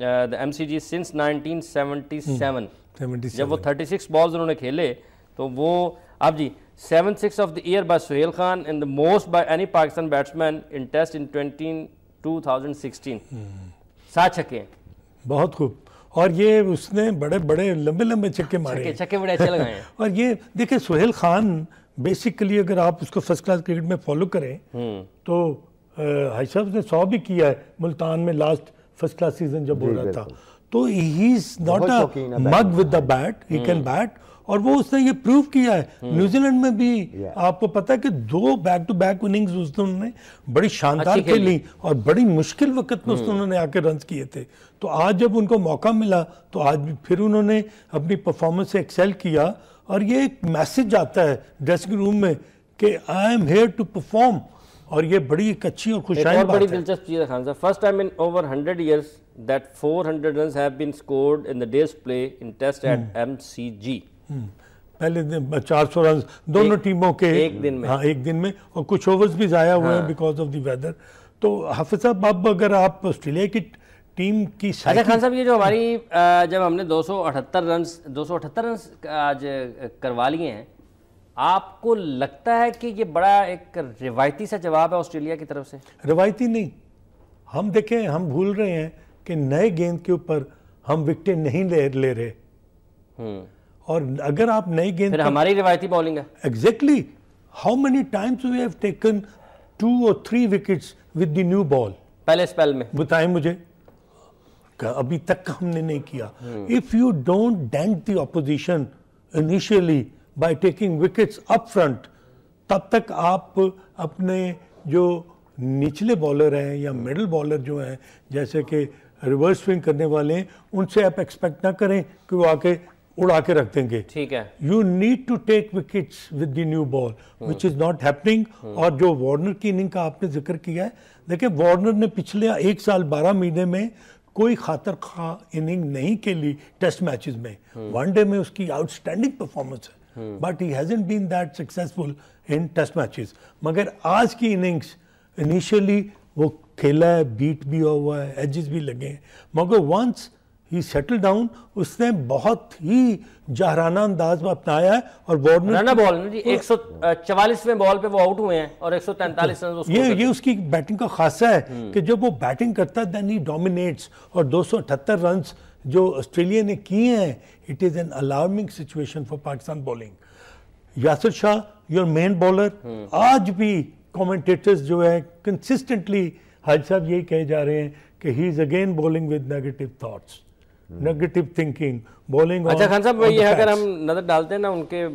the M C G since nineteen seven जब वो थर्टी सिक्स बॉल्स उन्होंने खेले तो वो अब जी 7-6 of the year by Suhail Khan and the most by any Pakistan batsman in test in 20, 2016. सात छक्के बहुत खूब और ये उसने बड़े बड़े लंबे लंबे छक्के मारे छक्के बड़े अच्छे लगाए और ये देखिए सुहेल खान बेसिकली अगर आप उसको फर्स्ट क्लास क्रिकेट में फॉलो करें हम्म। तो हाई साहब ने सौ भी किया है मुल्तान में लास्ट फर्स्ट क्लास सीजन जब बोल रहा था तो he is not a mug with the bat he can bat और वो उसने ये प्रूव किया है न्यूजीलैंड हम्म। में भी आपको पता है कि दो बैक टू बैक इनिंग्स उसने बड़ी शानदार खेली और बड़ी मुश्किल वक्त में हम्म। उन्होंने आके रन किए थे तो आज जब उनको मौका मिला तो आज भी फिर उन्होंने अपनी परफॉर्मेंस से एक्सेल किया और ये एक मैसेज आता है ड्रेसिंग रूम में कि I am here to perform और ये बड़ी एक अच्छी और खुशहाल बात बड़ी दिलचस्प चीज़ है Khan sahab first time in over 100 years that 400 runs have been scored in the day's play in test at MCG हम्म, पहले दिन चार सौ रन दोनों टीमों के एक दिन में हाँ एक दिन में और कुछ ओवर्स भी ज़ाया हुए हैं बिकॉज ऑफ द वेदर तो हाफिज साहब अब अगर आप ऑस्ट्रेलिया की टीम की अच्छा खान साहब ये जो हमारी जब हमने 278 रन 278 रन आज करवा लिए हैं आपको लगता है कि ये बड़ा एक रिवायती सा जवाब है ऑस्ट्रेलिया की तरफ से रिवायती नहीं हम देखें हम भूल रहे हैं कि नए गेंद के ऊपर हम विकटें नहीं ले ले रहे हम्म। और अगर आप नए गेंद फिर हमारी रिवायती बॉलिंग है exactly how many times we have taken two और three wickets with the new ball पहले स्पेल में बताएं मुझे अभी तक हमने नहीं किया if you don't dent the opposition initially by taking wickets up front तब तक आप अपने जो निचले बॉलर हैं या मिडल बॉलर जो हैं जैसे कि रिवर्स स्विंग करने वाले हैं उनसे आप एक्सपेक्ट ना करें कि वो आके उड़ा के रख देंगे ठीक है you need to take wickets with the new ball which is not happening और जो वार्नर की इनिंग का आपने जिक्र किया है देखिए वार्नर ने पिछले एक साल बारह महीने में कोई खातर खा इनिंग नहीं खेली टेस्ट मैचेस में वनडे हम्म। में उसकी आउटस्टैंडिंग परफॉर्मेंस है but he hasn't been that successful in test matches मगर आज की इनिंग्स इनिशियली वो खेला है बीट भी हुआ है एजेस भी लगे हैं मगर वंस ही सेटल डाउन उसने बहुत ही जहराना अंदाज में अपनाया है और बॉर्डर बॉल एक सौ चवालीसवें बॉल पे वो आउट हुए हैं और एक सौ तैंतालीस ये ये उसकी बैटिंग का खासा है हम्म। कि जब वो बैटिंग करता है देन ही डोमिनेट्स और दो सौ अठहत्तर रन जो ऑस्ट्रेलिया ने किए हैं it is an alarming situation for Pakistan bowling Yasir Shah your main bowler आज भी कमेंटेटर्स जो है कंसिस्टेंटली हाज साहब यही कहे जा रहे हैं कि he is again bowling with negative thoughts negative thinking bowling अच्छा खान साहब ये अगर हम नज़र डालते हैं ना उनके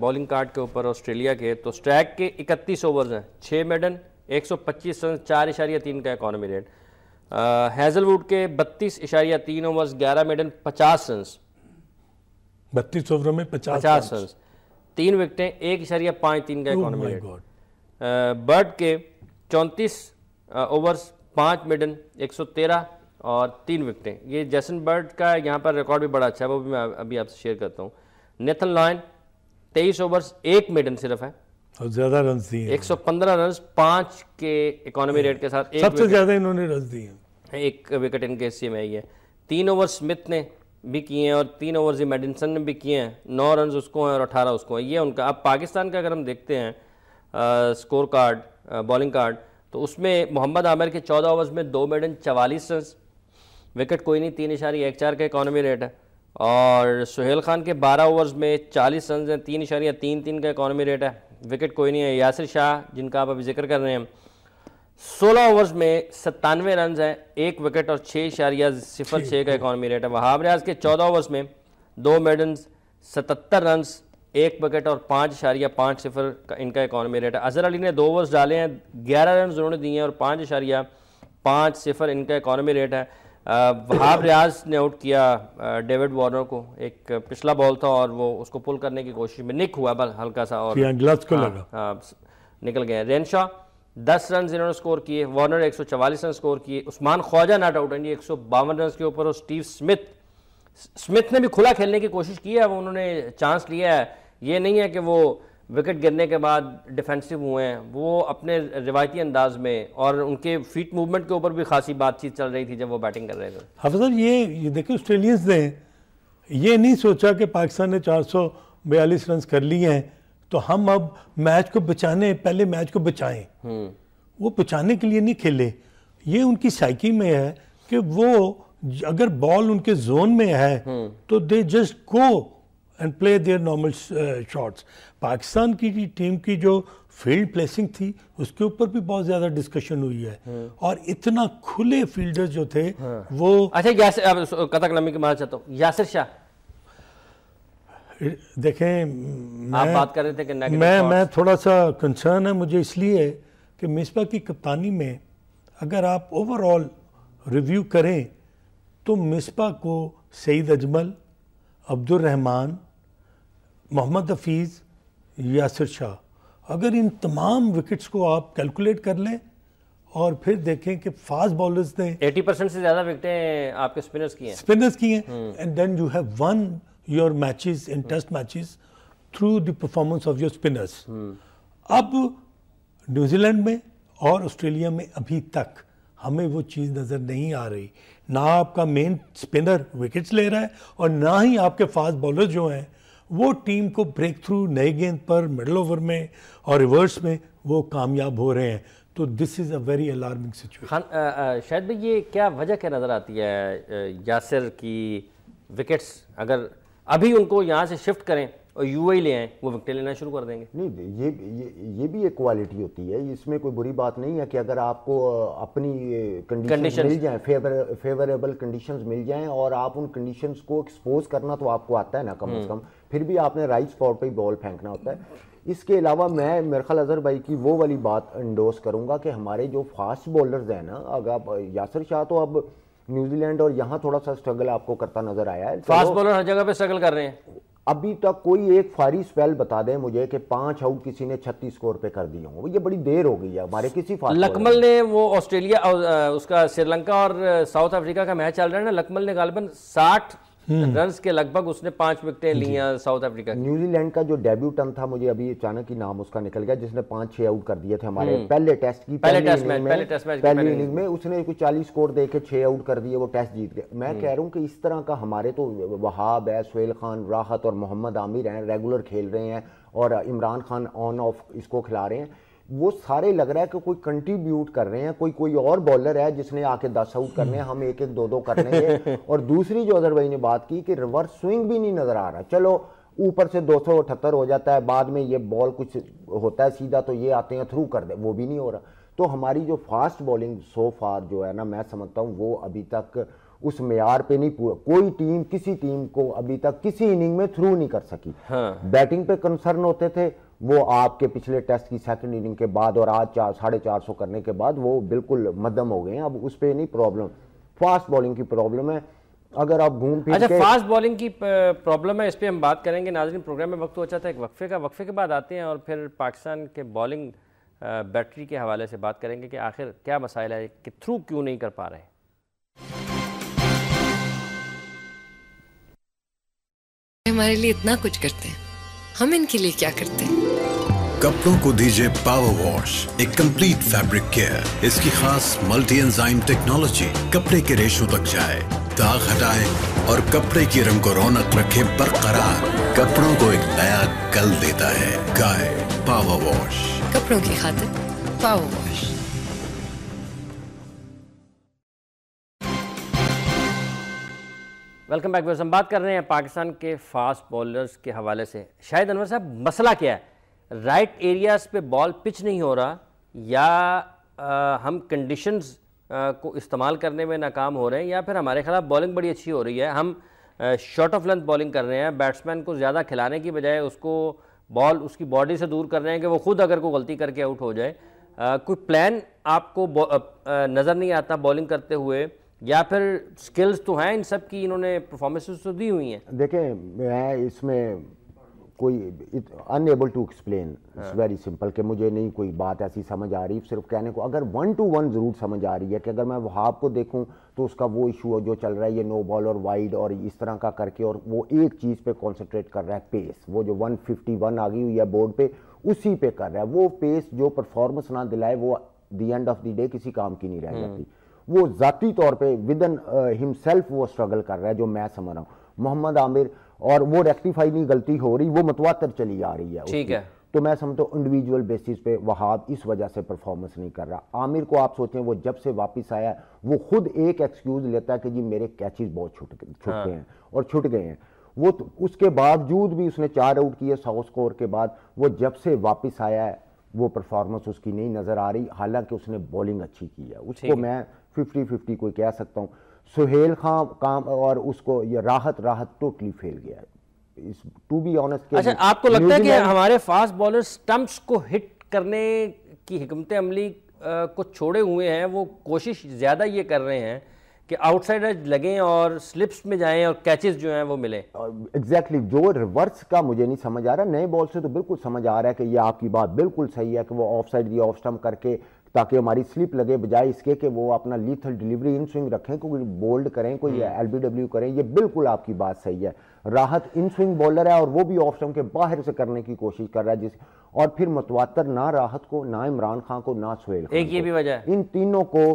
बॉलिंग कार्ड के ऊपर ऑस्ट्रेलिया के तो स्ट्रैक के 31 ओवर्स हैं 6 मेडन 125 रन चार इशारिया तीन का इकोनॉमी रेट हैजलवुड के बत्तीस इशारिया तीन ओवर्स ग्यारह मेडन पचास रन बत्तीस ओवर में पचास रन तीन विकटें एक इशारिया पाँच तीन का इकोनॉमी रेट बर्ड के चौंतीस ओवर्स पाँच मेडन तेरह और तीन विकटें ये जैसन बर्ड का यहाँ पर रिकॉर्ड भी बड़ा अच्छा है वो भी मैं अभी आपसे शेयर करता हूँ नेथन लॉयन तेईस ओवर एक मेडन सिर्फ है और ज्यादा रन दिए एक सौ पंद्रह रन पांच के इकोनॉमी रेट के साथ सबसे ज्यादा इन्होंने रन दिए एक विकेट इनके हिस्से में आई है तीन ओवर स्मिथ ने भी किए हैं और तीन ओवर जी मेडिसन ने भी किए हैं नौ रन उसको हैं और अठारह उसको हैं ये उनका अब पाकिस्तान का अगर हम देखते हैं आ, स्कोर कार्ड बॉलिंग कार्ड तो उसमें मोहम्मद आमिर के चौदह ओवर्स में दो मेडन चवालीस रन विकेट कोई नहीं तीन इशारी एक चार का इकानमी रेट है और सुहेल खान के 12 ओवर्स में 40 रन हैं तीन इशारिया तीन तीन का इकानमी रेट है विकेट कोई नहीं है यासिर शाह जिनका आप अभी जिक्र कर रहे हैं 16 ओवर्स में सत्तानवे रन हैं एक विकेट और छः इशारिया सिफर छः का इकानमी रेट है वहाब रियाज के 14 ओवर्स में दो मेडल्स सतहत्तर रन एक विकेट और पाँच इशारिया पाँच सिफर का इनका इकानमी रेट है अजहर अली ने दो ओवर्स डाले हैं ग्यारह रन उन्होंने दिए हैं और पाँच इशारिया पाँच सिफर इनका इकानमी रेट है वहाब रियाज ने आउट किया डेविड वार्नर को एक पिछला बॉल था और वो उसको पुल करने की कोशिश में निक हुआ बल हल्का सा और ग्लव्स हाँ, को हाँ, लगा आ, हाँ, निकल गए शाह दस रन इन्होंने स्कोर किए वार्नर एक रन स्कोर किए Usman Khawaja not out and एक सौ बावन रन के ऊपर और स्टीव स्मिथ स्मिथ ने भी खुला खेलने की कोशिश की है वो उन्होंने चांस लिया है ये नहीं है कि वो विकेट गिरने के बाद डिफेंसिव हुए हैं वो अपने रिवायती अंदाज में और उनके फीट मूवमेंट के ऊपर भी खासी बातचीत चल रही थी जब वो बैटिंग कर रहे थे हाफ ये, ये देखिए ऑस्ट्रेलियंस ने ये नहीं सोचा कि पाकिस्तान ने चार सौ बयालीस रन कर लिए हैं तो हम अब मैच को बचाने पहले मैच को बचाएं हम्म। वो बचाने के लिए नहीं खेले ये उनकी साइकी में है कि वो अगर बॉल उनके जोन में है हम्म। तो they just go and play their normal shots Pakistan की टीम की जो फील्ड प्लेसिंग थी उसके ऊपर भी बहुत ज्यादा डिस्कशन हुई है हाँ। और इतना खुले फील्डर्स जो थे हाँ। वो अच्छा यासिर कथक लंबी मारा चाहता हूँ यासिर शाह देखें आप बात कर रहे थे कि मैं मैं थोड़ा सा कंसर्न है मुझे इसलिए कि मिसबा की कप्तानी में अगर आप ओवरऑल रिव्यू करें तो मिसबा को सईद अजमल अब्दुलरहमान मोहम्मद हफीज़ यासिर शाह अगर इन तमाम विकेट्स को आप कैलकुलेट कर लें और फिर देखें कि फास्ट बॉलर्स ने 80 परसेंट से ज़्यादा विकटें आपके स्पिनर्स की हैं स्पिनर्स की हैं and then you have won your matches in test matches through the performance of your spinners अब न्यूजीलैंड में और ऑस्ट्रेलिया में अभी तक हमें वो चीज़ नज़र नहीं आ रही ना आपका मेन स्पिनर विकेट्स ले रहा है और ना ही आपके फास्ट बॉलर जो हैं वो टीम को ब्रेक थ्रू नए गेंद पर मिडल ओवर में और रिवर्स में वो कामयाब हो रहे हैं तो this is a very alarming situation शायद भाई ये क्या वजह क्या नज़र आती है यासिर की विकेट्स अगर अभी उनको यहाँ से शिफ्ट करें और यू ले आए वो विकटें लेना शुरू कर देंगे नहीं ये ये ये भी एक क्वालिटी होती है इसमें कोई बुरी बात नहीं है कि अगर आपको अपनी कंडीशन मिल जाए फेवर फेवरेबल कंडीशंस मिल जाएं और आप उन कंडीशंस को एक्सपोज करना तो आपको आता है ना कम से हम्म। कम फिर भी आपने राइट स्पॉट पर ही बॉल फेंकना होता है इसके अलावा मैं मेरखल अजहर भाई की वो वाली बात अंडोस करूँगा कि हमारे जो फास्ट बॉलर्स हैं ना अगर आप यासर शाह तो अब न्यूजीलैंड और यहाँ थोड़ा सा स्ट्रगल आपको करता नजर आया है फास्ट बॉलर हर जगह पे स्ट्रगल कर रहे हैं अभी तक कोई एक फारी स्पेल बता दें मुझे कि पांच आउट किसी ने छत्तीस स्कोर पे कर दिए हों ये बड़ी देर हो गई है हमारे किसी लकमल ने वो ऑस्ट्रेलिया उसका श्रीलंका और साउथ अफ्रीका का मैच चल रहा है ना लकमल ने गालबन साठ रन hmm. के लगभग उसने पांच विकेटें ली हैं साउथ अफ्रीका न्यूजीलैंड का जो डेब्यू टर्न था मुझे अभी अचानक ही नाम उसका निकल गया जिसने पांच छह आउट कर दिए थे हमारे hmm. पहले टेस्ट की पहले टेस्ट मैच पहले टेस्ट मैच पहली इनिंग में उसने कुछ चालीस स्कोर दे के छह आउट कर दिए वो टेस्ट जीत गए मैं hmm. कह रहा हूँ कि इस तरह का हमारे तो वहाब है सुहेल खान राहत और मोहम्मद आमिर हैं रेगुलर खेल रहे हैं और इमरान खान ऑन ऑफ इसको खिला रहे हैं वो सारे लग रहा है कि कोई कंट्रीब्यूट कर रहे हैं कोई कोई और बॉलर है जिसने आके दस आउट करने हैं हम एक एक दो दो कर रहे हैं और दूसरी जो अदर भाई ने बात की कि रिवर्स स्विंग भी नहीं नज़र आ रहा चलो ऊपर से दो सौ अठहत्तर हो जाता है बाद में ये बॉल कुछ होता है सीधा तो ये आते हैं थ्रू कर दे वो भी नहीं हो रहा तो हमारी जो फास्ट बॉलिंग सो फार जो है ना मैं समझता हूँ वो अभी तक उस मैार पे नहीं पूरा कोई टीम किसी टीम को अभी तक किसी इनिंग में थ्रू नहीं कर सकी हाँ। बैटिंग पे कंसर्न होते थे वो आपके पिछले टेस्ट की सेकंड इनिंग के बाद और आज चार साढ़े चार सौ करने के बाद वो बिल्कुल मदम हो गए हैं अब उस पर नहीं प्रॉब्लम फास्ट बॉलिंग की प्रॉब्लम है अगर आप घूम फिर अच्छा फास्ट बॉलिंग की प्रॉब्लम है इस पर हम बात करेंगे नाजरीन प्रोग्राम में वक्त हो अच्छा था एक वक्फे का वक्फे के बाद आते हैं और फिर पाकिस्तान के बॉलिंग बैटरी के हवाले से बात करेंगे कि आखिर क्या मसाइल है कि थ्रू क्यों नहीं कर पा रहे हैं हमारे लिए इतना कुछ करते हैं हम इनके लिए क्या करते हैं कपड़ों को दीजिए पावर वॉश एक कंप्लीट फैब्रिक केयर इसकी खास मल्टी एंजाइम टेक्नोलॉजी कपड़े के रेशो तक जाए दाग हटाए और कपड़े की रंग को रौनक रखे बरकरार कपड़ों को एक नया कल देता है गाय पावर वॉश कपड़ों की खातिर पावर वॉश वेलकम बैक हम बात कर रहे हैं पाकिस्तान के फास्ट बॉलर्स के हवाले से शायद अनवर साहब मसला क्या है राइट right एरियाज पे बॉल पिच नहीं हो रहा या आ, हम कंडीशंस को इस्तेमाल करने में नाकाम हो रहे हैं या फिर हमारे खिलाफ बॉलिंग बड़ी अच्छी हो रही है हम शॉर्ट ऑफ लेंथ बॉलिंग कर रहे हैं बैट्समैन को ज़्यादा खिलाने की बजाय उसको बॉल उसकी बॉडी से दूर कर रहे हैं कि वो खुद अगर कोई गलती करके आउट हो जाए कोई प्लान आपको नज़र नहीं आता बॉलिंग करते हुए या फिर स्किल्स तो हैं इन सब की इन्होंने परफॉर्मेंसेस तो दी हुई हैं देखें मैं इसमें कोई unable to explain it's very simple कि मुझे नहीं कोई बात ऐसी समझ आ रही सिर्फ कहने को अगर वन टू वन ज़रूर समझ आ रही है कि अगर मैं वहाब को देखूं तो उसका वो इशू है जो चल रहा है ये नो बॉल और वाइड और इस तरह का करके और वो एक चीज़ पे कॉन्सेंट्रेट कर रहा है पेस वो जो वन फिफ्टी वन आ गई हुई है बोर्ड पे उसी पे कर रहा है वो पेस जो परफॉर्मेंस ना दिलाए वो the end of the day किसी काम की नहीं रह हम्म। जाती वो ज़ाती तौर पर विद इन हिमसेल्फ वो स्ट्रगल कर रहा है जो मैं समझ रहा हूँ मोहम्मद आमिर और वो रेक्टिफाई नहीं गलती हो रही वो मतवातर चली आ रही है ठीक है तो मैं समझता हूँ इंडिविजुअल बेसिस पे वहाब इस वजह से परफॉर्मेंस नहीं कर रहा आमिर को आप सोचें वो जब से वापस आया वो खुद एक एक्सक्यूज़ लेता है कि जी मेरे कैचेस बहुत छुट छुट हाँ। गए हैं और छुट गए हैं वो तो उसके बावजूद भी उसने चार आउट किए सौ स्कोर के बाद वो जब से वापस आया है वो परफॉर्मेंस उसकी नहीं नज़र आ रही हालांकि उसने बॉलिंग अच्छी की है उसको मैं फिफ्टी फिफ्टी कोई कह सकता हूँ सुहेल खां काम और उसको ये राहत राहत टोटली फेल गया इस टू बी ऑनेस्ट अच्छा आपको लगता है कि हमारे फास्ट बॉलर स्टंप्स को हिट करने की हिकमत अमली को छोड़े हुए हैं वो कोशिश ज़्यादा ये कर रहे हैं कि आउटसाइडर लगें और स्लिप्स में जाएं और कैचेस जो हैं वो मिलें एग्जैक्टली exactly, जो रिवर्स का मुझे नहीं समझ आ रहा नए बॉल से तो बिल्कुल समझ आ रहा है कि ये आपकी बात बिल्कुल सही है कि वो off side the off stump करके ताकि हमारी स्लिप लगे बजाय इसके कि वो अपना लीथल डिलीवरी इन स्विंग रखें कोई बोल्ड करें कोई एल हम्म। करें ये बिल्कुल आपकी बात सही है राहत इन स्विंग बॉलर है और वो भी ऑप्शन के बाहर से करने की कोशिश कर रहा है जिस और फिर मतवातर ना राहत को ना इमरान खान को ना सुहेल एक ये भी वजह इन तीनों को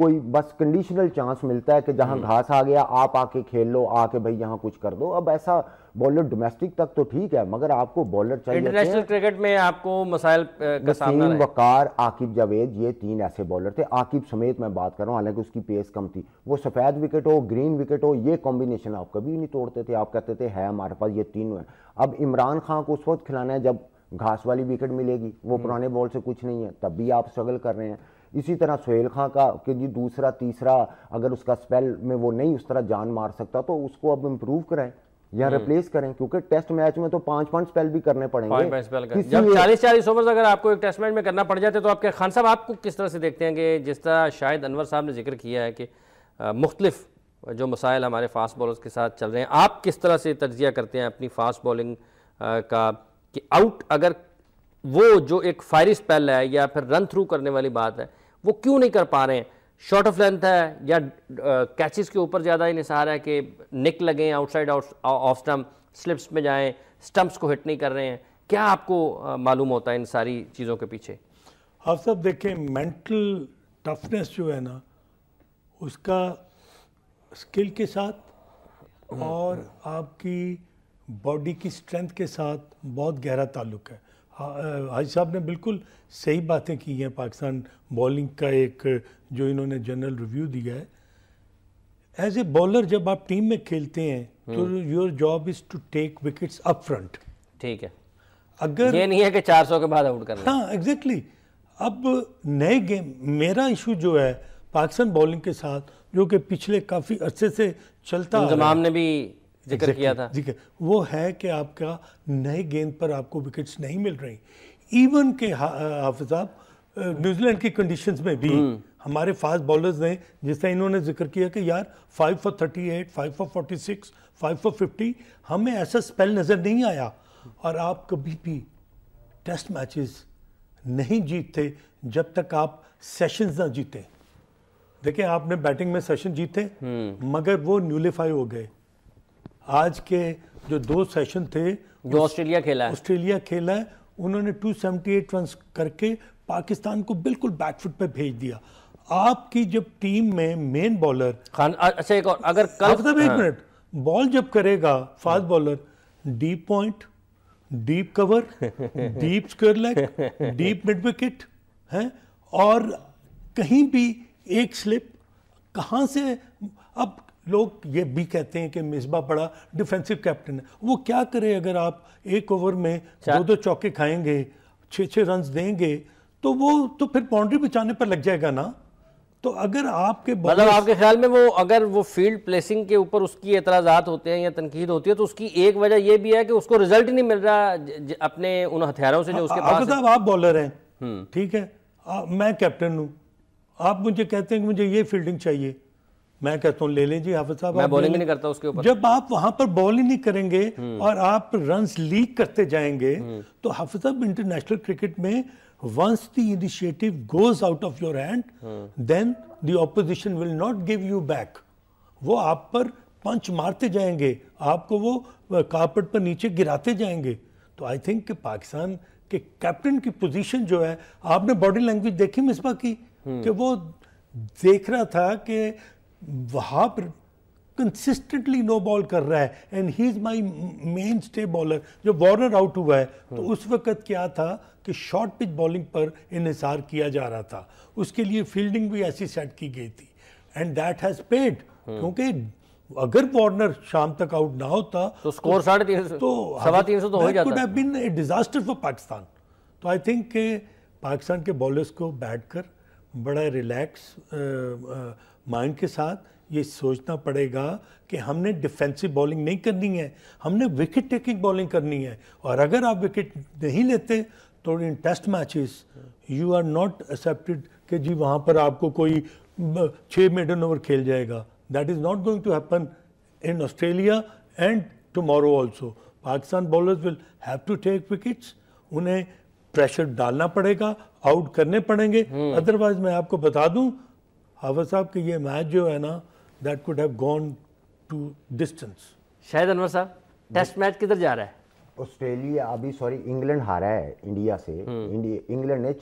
कोई बस कंडीशनल चांस मिलता है कि जहाँ हम्म। घास आ गया आप आके खेल लो आके भाई यहाँ कुछ कर दो अब ऐसा बॉलर डोमेस्टिक तक तो ठीक है मगर आपको बॉलर चाहिए इंटरनेशनल क्रिकेट में आपको मसाइल का सामना वकार आकिब जावेद ये तीन ऐसे बॉलर थे आकिब समेत मैं बात कर रहा हूँ हालांकि उसकी पेस कम थी वो सफ़ेद विकेट हो ग्रीन विकेट हो ये कॉम्बिनेशन आप कभी नहीं तोड़ते थे आप कहते थे है हमारे पास ये तीनों है अब इमरान खान को उस वक्त खिलाना है जब घास वाली विकेट मिलेगी वो हम्म। पुराने बॉल से कुछ नहीं है तब भी आप स्ट्रगल कर रहे हैं इसी तरह सुहेल खां का कि जी दूसरा तीसरा अगर उसका स्पेल में वो नहीं उस तरह जान मार सकता तो उसको अब इम्प्रूव कराएं या रिप्लेस हम्म। करें क्योंकि टेस्ट मैच में तो पांच पांच स्पेल भी करने पड़ेंगे चालीस चालीस ओवर अगर आपको एक टेस्ट मैच में करना पड़ जाते तो आपके खान साहब आपको किस तरह से देखते हैं कि जिस तरह शायद अनवर साहब ने जिक्र किया है कि मुख्तलिफ जो मसाइल हमारे फास्ट बॉलर्स के साथ चल रहे हैं आप किस तरह से तजिया करते हैं अपनी फास्ट बॉलिंग का कि आउट अगर वो जो एक फायरी स्पेल है या फिर रन थ्रू करने वाली बात है वो क्यों नहीं कर पा रहे हैं शॉर्ट ऑफ लेंथ है या कैचेस के ऊपर ज़्यादा इनसार है कि निक लगें आउटसाइड ऑफ स्टम्प स्लिप्स में जाएं स्टम्प्स को हिट नहीं कर रहे हैं क्या आपको मालूम होता है इन सारी चीज़ों के पीछे आप सब देखें मेंटल टफनेस जो है ना उसका स्किल के साथ और आपकी बॉडी की स्ट्रेंथ के साथ बहुत गहरा ताल्लुक है हाजी साहब ने बिल्कुल सही बातें की हैं पाकिस्तान बॉलिंग का एक जो इन्होंने जनरल रिव्यू दिया है एज ए बॉलर जब आप टीम में खेलते हैं तो your job is to take wickets up front ठीक है अगर ये नहीं है कि 400 के बाद आउट करना हाँ एग्जैक्टली exactly. अब नए गेम मेरा इशू जो है पाकिस्तान बॉलिंग के साथ जो कि पिछले काफ़ी अरसे से चलता इंजमाम ने भी जिक्र किया था जी वो है कि आपका नए गेंद पर आपको विकेट्स नहीं मिल रही इवन के हाफिज साहब न्यूजीलैंड की कंडीशंस में भी हम्म। हमारे फास्ट बॉलर्स ने जिससे इन्होंने जिक्र किया कि यार five for thirty eight five for forty six five for fifty हमें ऐसा स्पेल नज़र नहीं आया और आप कभी भी टेस्ट मैचेस नहीं जीतते जब तक आप सेशंस ना जीते देखिए आपने बैटिंग में सेशन जीते हम्म। मगर वो न्यूलीफाई हो गए आज के जो दो सेशन थे जो ऑस्ट्रेलिया खेला है ऑस्ट्रेलिया खेला है उन्होंने 278 रन करके पाकिस्तान को बिल्कुल बैकफुट पे भेज दिया आपकी जब टीम में मेन बॉलर खान अच्छा एक और अगर कल एक हाँ। मिनट बॉल जब करेगा fast bowler deep point deep cover deep square leg deep mid wicket है और कहीं भी एक स्लिप कहाँ से अब लोग ये भी कहते हैं कि मिसबा बड़ा डिफेंसिव कैप्टन है वो क्या करे अगर आप एक ओवर में दो दो चौके खाएंगे छः छः रन देंगे तो वो तो फिर बाउंड्री बचाने पर लग जाएगा ना तो अगर आपके मतलब आपके ख्याल में वो अगर वो फील्ड प्लेसिंग के ऊपर उसकी एतराज़ात होते हैं या तनकीद होती है तो उसकी एक वजह यह भी है कि उसको रिजल्ट नहीं मिल रहा ज, ज, अपने उन हथियारों से जो उसके पास आप बॉलर हैं हम्म। ठीक है आ, मैं कैप्टन हूँ आप मुझे कहते हैं कि मुझे ये फील्डिंग चाहिए मैं कहता हूँ ले लें जी हाफिज साहब मैं बॉलिंग नहीं करता उसके ऊपर जब आप वहां पर बॉलिंग नहीं करेंगे हम्म। और आप रन लीक करते जाएंगे हम्म। तो हाफिज साहब इंटरनेशनल क्रिकेट में once the initiative goes out of your hand then the opposition will not give you back वो आप पर पंच मारते जाएंगे आपको वो कारपेट पर नीचे गिराते जाएंगे तो आई थिंक कि पाकिस्तान के कैप्टन की पोजीशन जो है आपने बॉडी लैंग्वेज देखी मिसबा की हम्म। कि वो देख रहा था कि वहाँ पर कंसिस्टेंटली नो बॉल कर रहा है and he is my mainstay bowler जब वार्नर आउट हुआ है तो हाँ। उस वक्त क्या था कि शॉर्ट पिच बॉलिंग पर इसार किया जा रहा था उसके लिए फील्डिंग भी ऐसी सेट की गई थी एंड दैट हैज़ पेड क्योंकि अगर वार्नर शाम तक आउट ना होता तो स्कोर साढ़े तीन सौ तो सवा तीन सौ तो हो जाता been a disaster for Pakistan तो आई थिंक पाकिस्तान के बॉलर्स को बैठ कर बड़ा रिलैक्स माइंड के साथ ये सोचना पड़ेगा कि हमने डिफेंसिव बॉलिंग नहीं करनी है हमने विकेट टेकिंग बॉलिंग करनी है और अगर आप विकेट नहीं लेते तो in test matches you are not accepted कि जी वहाँ पर आपको कोई छः मिडन ओवर खेल जाएगा that is not going to happen in Australia and tomorrow also Pakistan bowlers will have to take wickets उन्हें प्रेशर डालना पड़ेगा आउट करने पड़ेंगे अदरवाइज हम्म। मैं आपको बता दूं अवर साहब की ये मैच जो है ना that could have gone to distance शायद अनवर साहब टेस्ट मैच किधर जा रहा है ऑस्ट्रेलिया अभी सॉरी इंग्लैंड हारा है इंडिया से हम्म। इंग्लैंड ने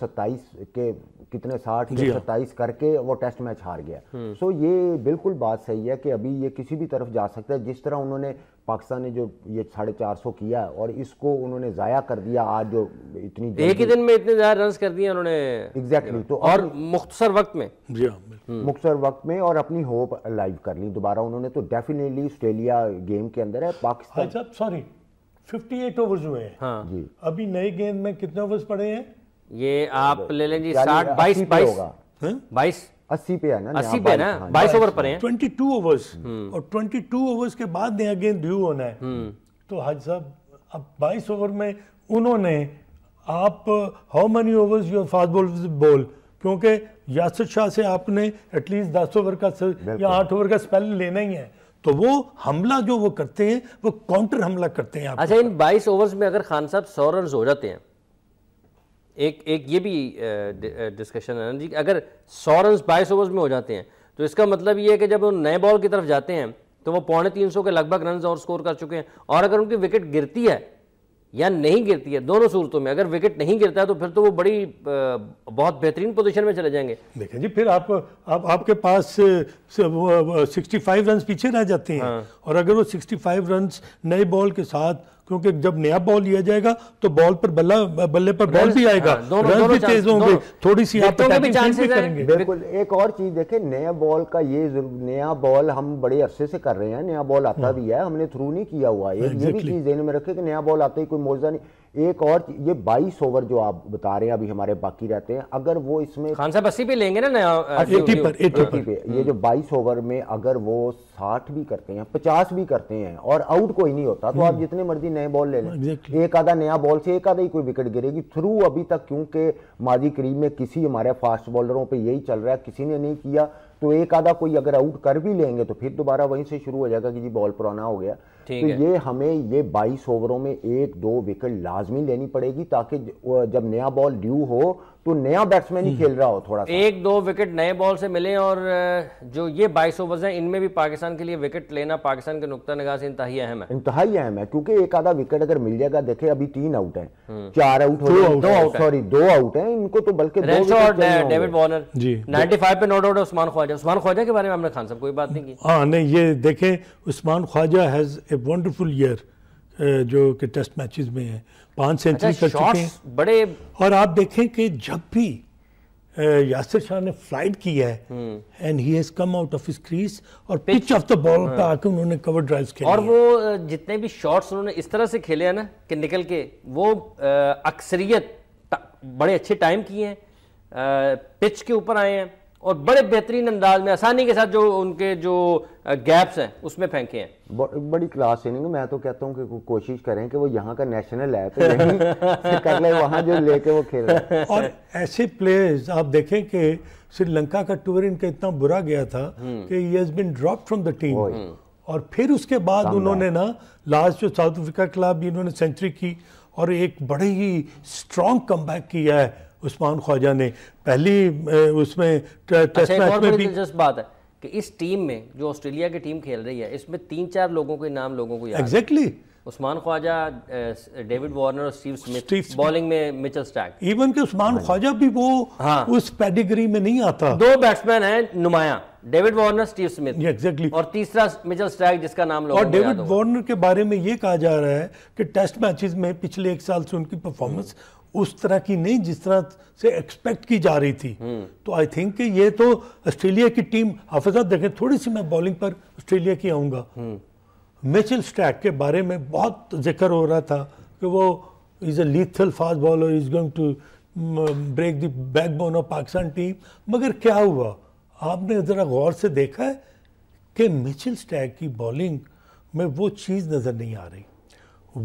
सत्ताईस के कितने साठ के हाँ। सत्ताईस करके वो टेस्ट मैच हार गया सो हम्म। ये बिल्कुल बात सही है कि अभी ये किसी भी तरफ जा सकता है जिस तरह उन्होंने पाकिस्तान ने जो ये साढ़े चार सौ किया है और इसको उन्होंने जाया कर दिया आज जो इतनी एक ही दिन में इतने ज्यादा रन कर दिए उन्होंने एग्जैक्टली exactly, तो और मुख्तसर वक्त में जी हाँ, हम्म। वक्त में और अपनी होप लाइव कर ली दोबारा उन्होंने तो डेफिनेटली ऑस्ट्रेलिया गेम के अंदर है पाकिस्तान सॉरी 58 ओवर हुए हैं हाँ जी अभी नए गेंद में कितने ओवर्स पड़े हैं ये आप ले लें जी साठ बाईस बाईस बाईस अस्सी पे है ना अस्सी पे ना बाईस ओवर हाँ। पड़े हैं ट्वेंटी टू ओवर्स और ट्वेंटी टू ओवर्स के बाद नया गेंद ड्यू होना है हम्म। तो हाज साहब अब बाईस ओवर में उन्होंने आप how many overs your fast ball ball क्योंकि यासर शाह से आपने एटलीस्ट दस ओवर का या आठ ओवर का स्पेल लेना ही है तो वो हमला जो वो करते हैं वो काउंटर हमला करते हैं अच्छा इन 22 ओवर्स में अगर खान साहब सौ रन हो जाते हैं एक एक ये भी डिस्कशन है जी अगर सौ रन बाईस ओवर्स में हो जाते हैं तो इसका मतलब ये है कि जब वो नए बॉल की तरफ जाते हैं तो वो पौने तीन सौ के लगभग रन और स्कोर कर चुके हैं और अगर उनकी विकेट गिरती है या नहीं गिरती है दोनों सूरतों में अगर विकेट नहीं गिरता है तो फिर तो वो बड़ी बहुत बेहतरीन पोजीशन में चले जाएंगे देखें जी फिर आप, आप आपके पास वो, 65 रन पीछे रह जाते हैं हाँ। और अगर वो सिक्सटी फाइव रन नए बॉल के साथ क्योंकि जब नया बॉल लिया जाएगा तो बॉल पर बल्ला बल्ले पर बॉल भी आएगा रन हाँ, भी तेज होंगे थोड़ी सी आप करेंगे बिल्कुल एक और चीज देखें नया बॉल का ये नया बॉल हम बड़े अरसे से कर रहे हैं नया बॉल आता हाँ। भी है हमने थ्रू नहीं किया हुआ है ये भी चीज देने में रखे कि नया बॉल आता ही कोई मोर्जा नहीं एक और ये 22 ओवर जो आप बता रहे हैं अभी हमारे बाकी रहते हैं अगर वो इसमें खान साहब अस्सी पे लेंगे ना नया एटी पर एटी पे हाँ। ये जो 22 हम्म। ओवर में अगर वो 60 भी करते हैं 50 भी करते हैं और आउट कोई नहीं होता तो आप हम्म। जितने मर्जी नए बॉल ले लें एक आधा नया बॉल से एक आधा ही कोई विकेट गिरेगी थ्रू अभी तक क्योंकि माजी करीब में किसी हमारे फास्ट बॉलरों पर यही चल रहा है किसी ने नहीं किया तो एक आधा कोई अगर आउट कर भी लेंगे तो फिर दोबारा वहीं से शुरू हो जाएगा कि जी बॉल पुराना हो गया तो ये हमें ये 22 ओवरों में एक दो विकेट लाजमी लेनी पड़ेगी ताकि जब नया बॉल ड्यू हो तो नया बैट्समैन ही हम्म। खेल रहा हो थोड़ा सा। एक दो विकेट नए बॉल से मिले और जो ये 22 ओवर्स हैं इनमें भी पाकिस्तान के लिए विकेट लेना पाकिस्तान के नुकता निगाह से इंतहा अहम है इंतहा अहम है क्योंकि एक आधा विकेट अगर मिल जाएगा देखे अभी तीन आउट है हम्म। चार आउट हो दो आउट सॉरी दो आउट है इनको तो बल्कि डेविड जी नाइनटी फाइव पे नोट आउट है उस्मान ख्वाजा उस्मान ख्वाजा के बारे में हमने खान साहब कोई बात नहीं की हाँ नहीं ये देखे Usman Khawaja has a wonderful year जो कि टेस्ट मैचेस में है पांच सेंचुरी अच्छा, कर चुके हैं बड़े और आप देखें कि जब भी uh, यासिर शाह ने फ्लाइट की है and he has come out of crease और पिच ऑफ द बॉल पे आकर उन्होंने कवर ड्राइव्स खेले और वो uh, जितने भी शॉट्स उन्होंने इस तरह से खेले हैं ना कि निकल के वो uh, अक्सरियत बड़े अच्छे टाइम किए हैं पिच के ऊपर आए हैं और बड़े बेहतरीन अंदाज में आसानी के साथ जो उनके जो गैप्स हैं उसमें फेंके हैं ब, बड़ी क्लास इनिंग मैं तो कहता हूँ कि को, कोशिश करें कि वो यहाँ का नेशनल है तो कर ले वहां जो लेके वो खेल रहे और ऐसे प्लेयर्स आप देखें कि श्रीलंका का टूर इनका इतना बुरा गया था हम्म। कि he has been drop from the team और फिर उसके बाद उन्होंने ना लास्ट जो साउथ अफ्रीका क्लब इन्होंने सेंचुरी की और एक बड़े ही स्ट्रॉन्ग कम किया है उस्मान ख्वाजा ने पहली उसमें अच्छा, टेस्ट मैच में भी दिलचस्प बात है कि इस टीम में जो ऑस्ट्रेलिया की टीम खेल रही है इसमें तीन चार लोगों के नाम लोगों को exactly exactly. Usman Khawaja David Warner और स्टीव स्मिथ स्टीव बॉलिंग में मिचल स्टैक इवन के उस्मान हाँ ख्वाजा भी वो हाँ। उस पेडिग्री में नहीं आता दो बैट्समैन हैं नुमाया David Warner Steve Smith exactly और तीसरा मिचल स्टैक जिसका नाम लोगों और डेविड वार्नर के बारे में ये कहा जा रहा है कि टेस्ट मैचेस में पिछले एक साल से उनकी परफॉर्मेंस उस तरह की नहीं जिस तरह से एक्सपेक्ट की जा रही थी हम्म। तो आई थिंक ये तो ऑस्ट्रेलिया की टीम हाफिजा देखें थोड़ी सी मैं बॉलिंग पर ऑस्ट्रेलिया की आऊँगा मिचिल स्टैक के बारे में बहुत जिक्र हो रहा था कि वो is a lethal fast bowler is going to break the backbone of Pakistan team मगर क्या हुआ आपने ज़रा गौर से देखा है कि मिचिल स्टैक की बॉलिंग में वो चीज़ नज़र नहीं आ रही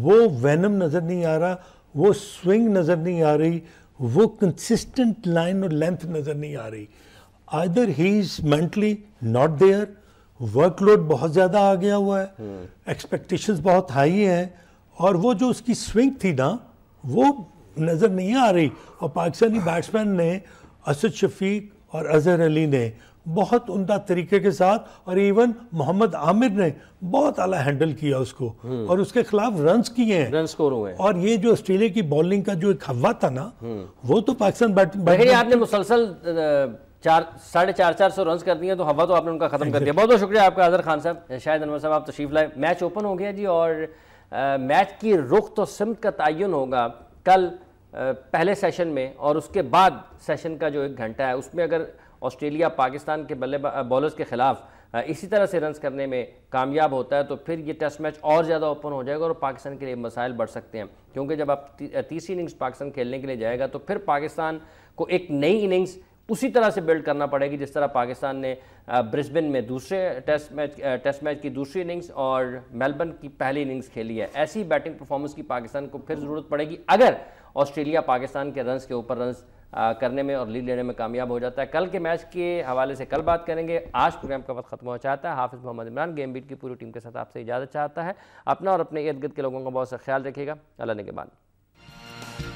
वो वैनम नज़र नहीं आ रहा वो स्विंग नज़र नहीं आ रही वो कंसिस्टेंट लाइन और लेंथ नज़र नहीं आ रही either he is mentally not there workload बहुत ज़्यादा आ गया हुआ है एक्सपेक्टेशंस हम्म। hmm. बहुत हाई हैं और वो जो उसकी स्विंग थी ना वो नज़र नहीं आ रही और पाकिस्तानी बैट्समैन ने असद शफीक और अजहर अली ने बहुत उमदा तरीके के साथ और इवन मोहम्मद आमिर ने बहुत आला हैंडल किया उसको हम्म। और उसके खिलाफ रन किए हैं रन स्कोर हुए और ये जो ऑस्ट्रेलिया की बॉलिंग का जो एक हवा था ना हम्म। वो तो पाकिस्तान आपने मुसलसल चार साढ़े चार चार सौ रन कर दिए तो हवा तो आपने उनका खत्म कर दिया बहुत बहुत शुक्रिया आपका आजर खान साहब शाहिद अनवर साहब आप तशीफ लाए मैच ओपन हो गया जी और मैच की रुख तो सिमत का तयन होगा कल पहले सेशन में और उसके बाद सेशन का जो एक घंटा है उसमें अगर ऑस्ट्रेलिया पाकिस्तान के बल्ले बॉलर्स के खिलाफ इसी तरह से रन करने में कामयाब होता है तो फिर ये टेस्ट मैच और ज़्यादा ओपन हो जाएगा और पाकिस्तान के लिए मसाइल बढ़ सकते हैं क्योंकि जब आप तीसरी इनिंग्स पाकिस्तान खेलने के लिए जाएगा तो फिर पाकिस्तान को एक नई इनिंग्स उसी तरह से बिल्ड करना पड़ेगी जिस तरह पाकिस्तान ने ब्रिस्बेन में दूसरे टेस्ट मैच टेस्ट मैच की दूसरी इनिंग्स और मेलबर्न की पहली इनिंग्स खेली है ऐसी बैटिंग परफॉर्मेंस की पाकिस्तान को फिर ज़रूरत पड़ेगी अगर ऑस्ट्रेलिया पाकिस्तान के रन के ऊपर रन करने में और लीड लेने में कामयाब हो जाता है कल के मैच के हवाले से कल बात करेंगे आज प्रोग्राम का वक्त खत्म हो चाहता है हाफिज़ मोहम्मद इमरान गेम बीट की पूरी टीम के साथ आपसे इजाज़त चाहता है अपना और अपने इर्द गिर्द के लोगों का बहुत सा ख्याल रखेगा अल्लाह ने के बाद